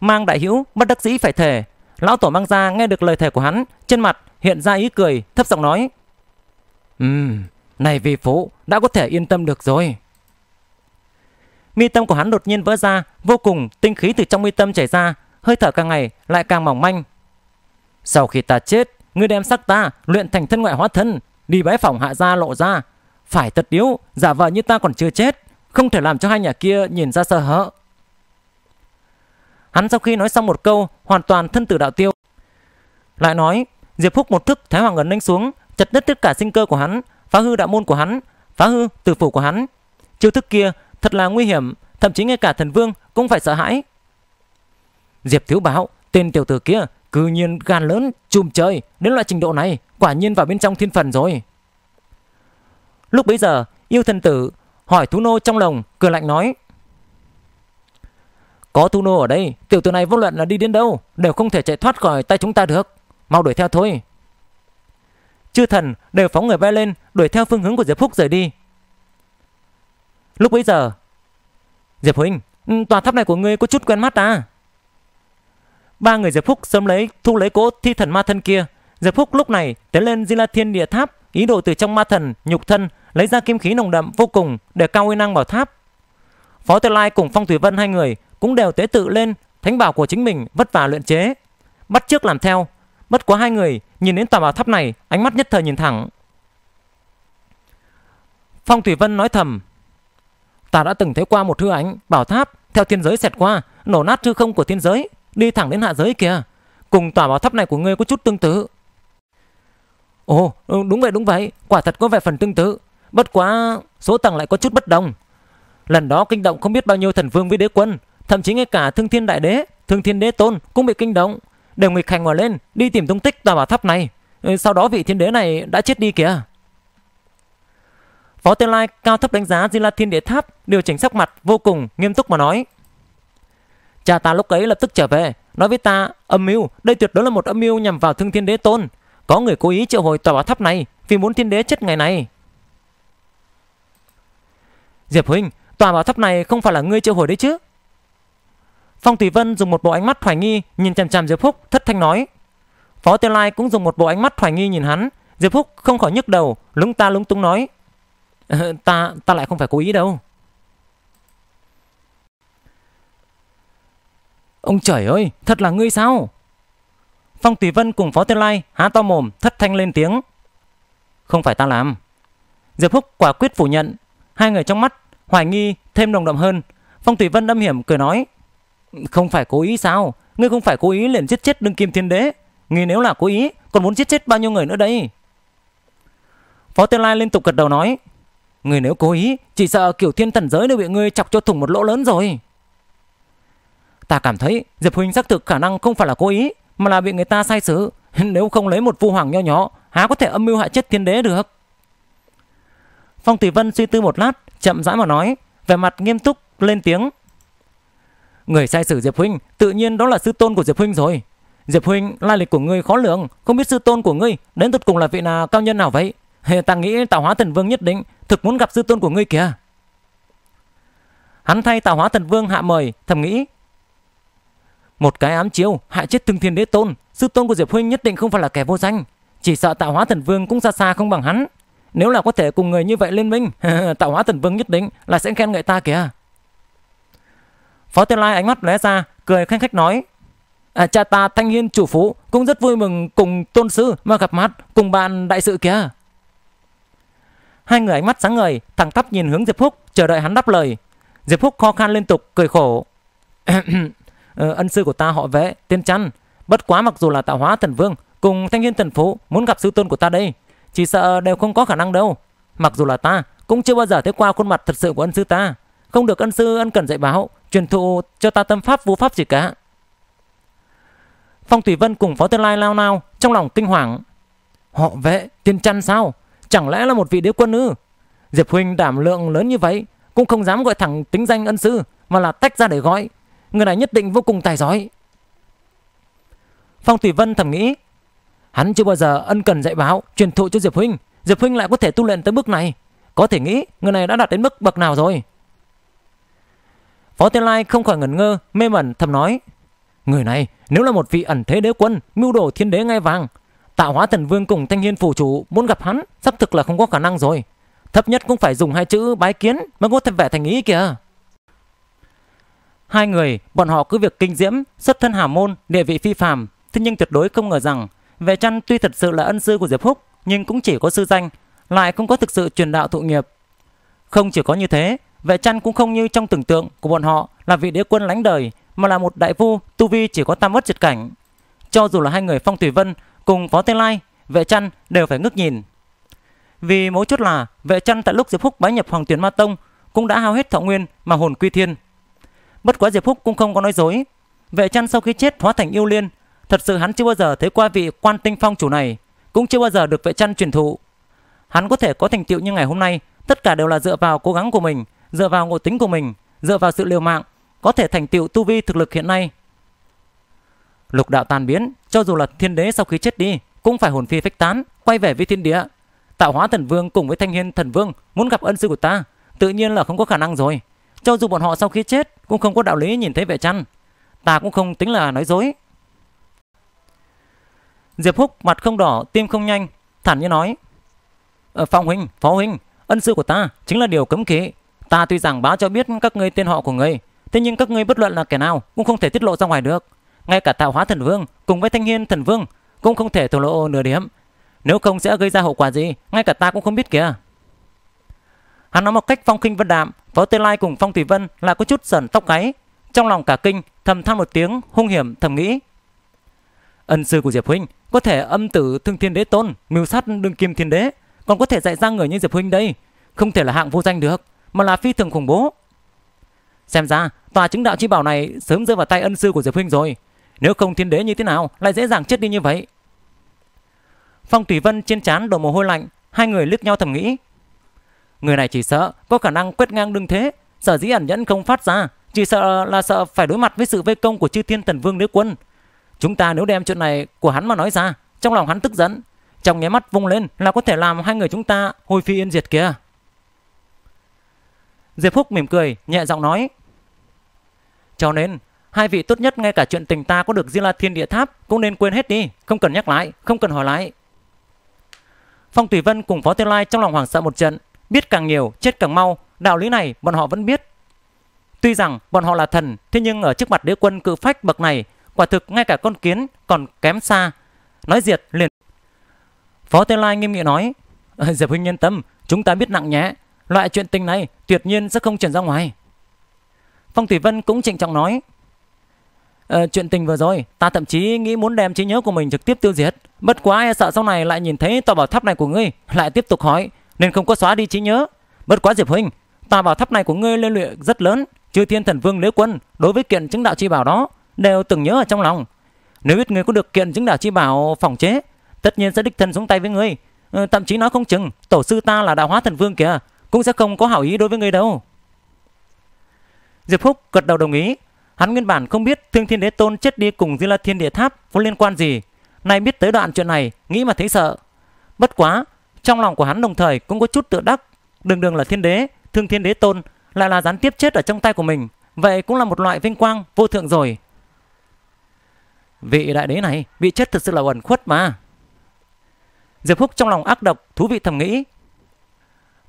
Mang đại hữu bất đắc dĩ phải thề Lão tổ mang ra nghe được lời thề của hắn Trên mặt hiện ra ý cười Thấp giọng nói Ừm này vị phụ đã có thể yên tâm được rồi Mi tâm của hắn đột nhiên vỡ ra Vô cùng tinh khí từ trong mi tâm chảy ra Hơi thở càng ngày lại càng mỏng manh Sau khi ta chết Ngươi đem sắc ta luyện thành thân ngoại hóa thân Đi bái phòng hạ gia lộ ra phải thật yếu giả vờ như ta còn chưa chết không thể làm cho hai nhà kia nhìn ra sợ hỡ hắn sau khi nói xong một câu hoàn toàn thân tử đạo tiêu lại nói diệp phúc một thức thái hoàng ấn đánh xuống chặt đứt tất cả sinh cơ của hắn phá hư đạo môn của hắn phá hư tử phủ của hắn chiêu thức kia thật là nguy hiểm thậm chí ngay cả thần vương cũng phải sợ hãi diệp thiếu báo tên tiểu tử kia cư nhiên gan lớn chùm trời đến loại trình độ này quả nhiên vào bên trong thiên phần rồi Lúc bấy giờ, yêu thần tử hỏi thú nô trong lòng, cười lạnh nói. Có thú nô ở đây, tiểu tử này vô luận là đi đến đâu, đều không thể chạy thoát khỏi tay chúng ta được. Mau đuổi theo thôi. Chư thần đều phóng người bay lên, đuổi theo phương hướng của Diệp Phúc rời đi. Lúc bấy giờ, Diệp Huynh, ừ, tòa tháp này của ngươi có chút quen mắt ta. À? Ba người Diệp Phúc sớm lấy thu lấy cỗ thi thần ma thân kia. Diệp Phúc lúc này tiến lên Di La Thiên địa tháp ý đồ từ trong ma thần, nhục thân lấy ra kim khí nồng đậm vô cùng để cao uy năng bảo tháp. Phó Tư Lai cùng Phong Thủy Vân hai người cũng đều tế tự lên thánh bảo của chính mình vất vả luyện chế, bắt trước làm theo. Bất quá hai người nhìn đến tòa bảo tháp này, ánh mắt nhất thời nhìn thẳng. Phong Thủy Vân nói thầm, ta đã từng thấy qua một hư ảnh bảo tháp theo thiên giới xẹt qua, nổ nát hư không của thiên giới, đi thẳng đến hạ giới kìa. Cùng tòa bảo tháp này của ngươi có chút tương tự. Ồ, ừ, đúng vậy đúng vậy, quả thật có vẻ phần tương tự. Bất quá, số tầng lại có chút bất đồng. Lần đó kinh động không biết bao nhiêu thần vương với đế quân, thậm chí ngay cả thương thiên đại đế, thương thiên đế tôn cũng bị kinh động. Đều nghịch hành ngồi lên, đi tìm tung tích tòa bảo tháp này. Ừ, sau đó vị thiên đế này đã chết đi kìa. Phó Tương Lai cao thấp đánh giá Di La Thiên Đế Tháp, điều chỉnh sắc mặt vô cùng nghiêm túc mà nói. Cha ta lúc ấy lập tức trở về, nói với ta, âm mưu, đây tuyệt đối là một âm mưu nhằm vào Thương Thiên Đế Tôn, có người cố ý triệu hồi tòa bảo tháp này Vì muốn thiên đế chết ngày này Diệp huynh Tòa bảo tháp này không phải là ngươi triệu hồi đấy chứ Phong Tùy Vân dùng một bộ ánh mắt hoài nghi Nhìn chằm chằm Diệp Phúc thất thanh nói Phó Tiên Lai cũng dùng một bộ ánh mắt hoài nghi nhìn hắn Diệp Phúc không khỏi nhức đầu Lúng ta lúng túng nói ờ, Ta ta lại không phải cố ý đâu Ông trời ơi, thật là ngươi sao? Phong Tùy Vân cùng Phó Tiên Lai há to mồm thất thanh lên tiếng. Không phải ta làm. Diệp Húc quả quyết phủ nhận. Hai người trong mắt, hoài nghi thêm đồng đậm hơn. Phong Tùy Vân âm hiểm cười nói. Không phải cố ý sao? Ngươi không phải cố ý liền giết chết đương kim thiên đế. Ngươi nếu là cố ý, còn muốn giết chết bao nhiêu người nữa đây? Phó Tiên Lai liên tục gật đầu nói. Ngươi nếu cố ý, chỉ sợ kiểu thiên thần giới đều bị ngươi chọc cho thủng một lỗ lớn rồi. Ta cảm thấy Diệp Huynh xác thực khả năng không phải là cố ý mà là bị người ta sai sử nếu không lấy một vu hoàng nho nhỏ há có thể âm mưu hại chết thiên đế được phong tỷ vân suy tư một lát chậm rãi mà nói vẻ mặt nghiêm túc lên tiếng người sai sử diệp huynh tự nhiên đó là sư tôn của diệp huynh rồi diệp huynh lai lịch của ngươi khó lường không biết sư tôn của ngươi đến tận cùng là vị nào cao nhân nào vậy ta nghĩ tạo hóa thần vương nhất định thực muốn gặp sư tôn của ngươi kìa hắn thay tạo hóa thần vương hạ mời thầm nghĩ một cái ám chiêu hại chết Thương Thiên Đế Tôn, sư tôn của Diệp huynh nhất định không phải là kẻ vô danh, chỉ sợ Tạo Hóa Thần Vương cũng xa xa không bằng hắn. Nếu là có thể cùng người như vậy liên minh, Tạo Hóa Thần Vương nhất định là sẽ khen ngợi ta kìa. Phó Thiên Lai ánh mắt lóe ra, cười khanh khách nói: à, "Cha ta Thanh Hiên chủ phú cũng rất vui mừng cùng tôn sư mà gặp mặt, cùng bạn đại sự kìa." Hai người ánh mắt sáng ngời, thẳng tắp nhìn hướng Diệp Phúc, chờ đợi hắn đáp lời. Diệp Phúc khó khăn liên tục cười khổ. Ờ, ân sư của ta họ vẽ, tên chăn. Bất quá mặc dù là tạo hóa thần vương cùng thanh niên thần phú muốn gặp sư tôn của ta đây, chỉ sợ đều không có khả năng đâu. Mặc dù là ta cũng chưa bao giờ thấy qua khuôn mặt thật sự của ân sư ta, không được ân sư ân cần dạy báo, truyền thụ cho ta tâm pháp vũ pháp gì cả. Phong Thủy Vân cùng Phó Tương Lai lao nao trong lòng kinh hoàng. Họ vẽ, tiên chăn sao? Chẳng lẽ là một vị đế quân ư? Diệp Huynh đảm lượng lớn như vậy cũng không dám gọi thẳng tính danh ân sư mà là tách ra để gọi Người này nhất định vô cùng tài giỏi Phong Tùy Vân thầm nghĩ Hắn chưa bao giờ ân cần dạy báo Truyền thụ cho Diệp Huynh Diệp Huynh lại có thể tu luyện tới bước này Có thể nghĩ người này đã đạt đến mức bậc nào rồi Phó Tiên Lai không khỏi ngẩn ngơ Mê mẩn thầm nói Người này nếu là một vị ẩn thế đế quân Mưu đồ thiên đế ngai vàng Tạo hóa thần vương cùng thanh niên phủ chủ Muốn gặp hắn sắp thực là không có khả năng rồi Thấp nhất cũng phải dùng hai chữ bái kiến Mới có thể vẻ thành ý kìa Hai người, bọn họ cứ việc kinh diễm, xuất thân hà môn, địa vị phi phàm, thế nhưng tuyệt đối không ngờ rằng, Vệ Chân tuy thật sự là ân sư của Diệp Húc, nhưng cũng chỉ có sư danh, lại không có thực sự truyền đạo thụ nghiệp. Không chỉ có như thế, Vệ Chân cũng không như trong tưởng tượng của bọn họ là vị đế quân lãnh đời, mà là một đại vu tu vi chỉ có tam bất triệt cảnh. Cho dù là hai người Phong thủy Vân cùng Phó Tây Lai, Vệ Chân đều phải ngước nhìn. Vì mấu chốt là Vệ Chân tại lúc Diệp Húc bái nhập Hoàng Tuyển Ma Tông cũng đã hao hết thọ nguyên mà hồn quy thiên. Bất quá Diệp Phúc cũng không có nói dối. Vệ chăn sau khi chết hóa thành yêu liên, thật sự hắn chưa bao giờ thấy qua vị quan tinh phong chủ này, cũng chưa bao giờ được vệ chăn truyền thụ. Hắn có thể có thành tựu như ngày hôm nay, tất cả đều là dựa vào cố gắng của mình, dựa vào ngộ tính của mình, dựa vào sự liều mạng, có thể thành tựu tu vi thực lực hiện nay. Lục đạo tan biến, cho dù là thiên đế sau khi chết đi, cũng phải hồn phi phách tán, quay về với thiên địa. Tạo hóa thần vương cùng với thanh hiên thần vương muốn gặp ân sư của ta, tự nhiên là không có khả năng rồi. Cho dù bọn họ sau khi chết cũng không có đạo lý nhìn thấy vệ chăn. Ta cũng không tính là nói dối. Diệp Húc mặt không đỏ, tim không nhanh, thản nhiên nói. Ờ, Phong huynh, phó huynh, ân sư của ta chính là điều cấm kỵ. Ta tuy rằng báo cho biết các ngươi tên họ của ngươi, thế nhưng các ngươi bất luận là kẻ nào cũng không thể tiết lộ ra ngoài được. Ngay cả tạo hóa thần vương cùng với thanh hiên thần vương cũng không thể thổ lộ nửa điểm. Nếu không sẽ gây ra hậu quả gì, ngay cả ta cũng không biết kìa. Hắn nói một cách phong khinh vân đạm, Võ Tư Lai cùng Phong Thủy Vân lại có chút sờn tóc gáy, trong lòng cả kinh, thầm than một tiếng hung hiểm thầm nghĩ. Ân sư của Diệp huynh có thể âm tử thương thiên đế tôn, mưu sát đương kim thiên đế, còn có thể dạy ra người như Diệp huynh đây, không thể là hạng vô danh được, mà là phi thường khủng bố. Xem ra, tòa chứng đạo chi bảo này sớm rơi vào tay ân sư của Diệp huynh rồi, nếu không thiên đế như thế nào lại dễ dàng chết đi như vậy. Phong Tùy Vân trên trán đổ mồ hôi lạnh, hai người liếc nhau thầm nghĩ, Người này chỉ sợ có khả năng quét ngang đương thế, sở dĩ ẩn nhẫn không phát ra, chỉ sợ là sợ phải đối mặt với sự vây công của chư thiên thần vương đế quân. Chúng ta nếu đem chuyện này của hắn mà nói ra, trong lòng hắn tức giận, trong nháy mắt vung lên là có thể làm hai người chúng ta hồi phi yên diệt kia. Diệp Phúc mỉm cười, nhẹ giọng nói. Cho nên, hai vị tốt nhất ngay cả chuyện tình ta có được Diên La Thiên Địa Tháp cũng nên quên hết đi, không cần nhắc lại, không cần hỏi lại. Phong Tùy Vân cùng Phó Tiên Lai trong lòng hoảng sợ một trận, biết càng nhiều chết càng mau, đạo lý này bọn họ vẫn biết. Tuy rằng bọn họ là thần, thế nhưng ở trước mặt đế quân cự phách bậc này, quả thực ngay cả con kiến còn kém xa. Nói diệt liền. Phó Tê Lai nghiêm nghị nói, ờ, Diệp huynh yên tâm, chúng ta biết nặng nhẽ loại chuyện tình này tuyệt nhiên sẽ không chuyển ra ngoài. Phong Thủy Vân cũng trịnh trọng nói, Ờ, chuyện tình vừa rồi, ta thậm chí nghĩ muốn đem trí nhớ của mình trực tiếp tiêu diệt. Bất quá e sợ sau này lại nhìn thấy tòa bảo tháp này của ngươi, lại tiếp tục hỏi, nên không có xóa đi trí nhớ. Bất quá Diệp huynh, ta bảo tháp này của ngươi lên luyện rất lớn, chư thiên thần vương Liễu Quân đối với kiện chứng đạo chi bảo đó đều từng nhớ ở trong lòng. Nếu biết ngươi có được kiện chứng đạo chi bảo phòng chế, tất nhiên sẽ đích thân xuống tay với ngươi. Ừ, thậm chí nói không chừng tổ sư ta là đạo hóa thần vương kìa, cũng sẽ không có hảo ý đối với ngươi đâu. Diệp Phúc gật đầu đồng ý. Hắn nguyên bản không biết Thương Thiên Đế Tôn chết đi cùng Di La Thiên Địa Tháp có liên quan gì. Nay biết tới đoạn chuyện này, nghĩ mà thấy sợ. Bất quá, trong lòng của hắn đồng thời cũng có chút tự đắc, đường đường là thiên đế, thương thiên đế tôn, lại là gián tiếp chết ở trong tay của mình, vậy cũng là một loại vinh quang vô thượng rồi. Vị đại đế này bị chết thực sự là uẩn khuất mà. Diệp Phúc trong lòng ác độc, thú vị thầm nghĩ.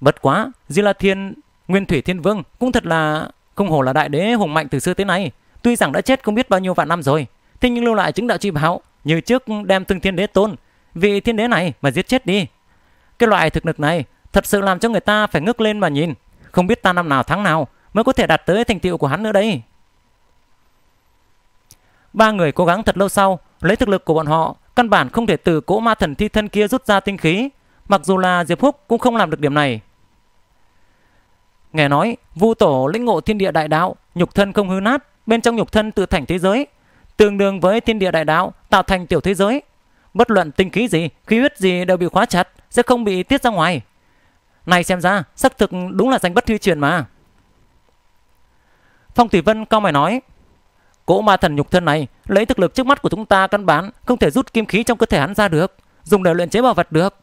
Bất quá, Di La Thiên, Nguyên Thủy Thiên Vương cũng thật là không hổ là đại đế hùng mạnh từ xưa tới nay. Tuy rằng đã chết không biết bao nhiêu vạn năm rồi, thế nhưng lưu lại chứng đạo chi báo như trước đem từng thiên đế tôn. Vị thiên đế này mà giết chết đi, cái loại thực lực này thật sự làm cho người ta phải ngước lên mà nhìn. Không biết ta năm nào tháng nào mới có thể đạt tới thành tựu của hắn nữa đấy. Ba người cố gắng thật lâu sau, lấy thực lực của bọn họ, căn bản không thể từ cỗ ma thần thi thân kia rút ra tinh khí. Mặc dù là Diệp Húc cũng không làm được điểm này. Nghe nói, Vu Tổ lĩnh ngộ thiên địa đại đạo, nhục thân không hư nát, bên trong nhục thân tự thành thế giới, tương đương với thiên địa đại đạo tạo thành tiểu thế giới, Bất luận tinh khí gì, khí huyết gì đều bị khóa chặt, sẽ không bị tiết ra ngoài. Này xem ra, xác thực đúng là danh bất hư truyền mà. Phong Tỷ Vân cao mày nói, cỗ ma thần nhục thân này, lấy thực lực trước mắt của chúng ta căn bản không thể rút kim khí trong cơ thể hắn ra được, dùng để luyện chế bảo vật được.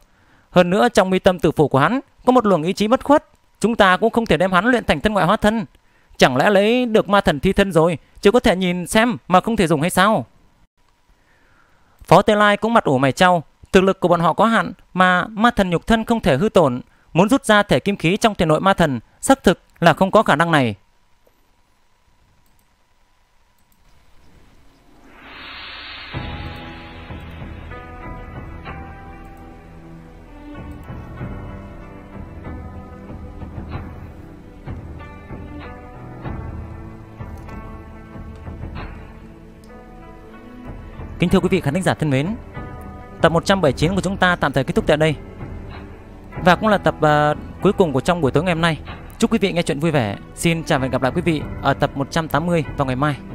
Hơn nữa trong mi tâm tử phủ của hắn có một luồng ý chí bất khuất, chúng ta cũng không thể đem hắn luyện thành thân ngoại hóa thân. Chẳng lẽ lấy được ma thần thi thân rồi, chưa có thể nhìn xem mà không thể dùng hay sao? Phó Tê Lai cũng mặt ủ mày trao, thực lực của bọn họ có hạn mà ma thần nhục thân không thể hư tổn, muốn rút ra thể kim khí trong thể nội ma thần, xác thực là không có khả năng này. Kính thưa quý vị khán thính giả thân mến, tập 179 của chúng ta tạm thời kết thúc tại đây. Và cũng là tập uh, cuối cùng của trong buổi tối ngày hôm nay. Chúc quý vị nghe chuyện vui vẻ. Xin chào và hẹn gặp lại quý vị ở tập 180 vào ngày mai.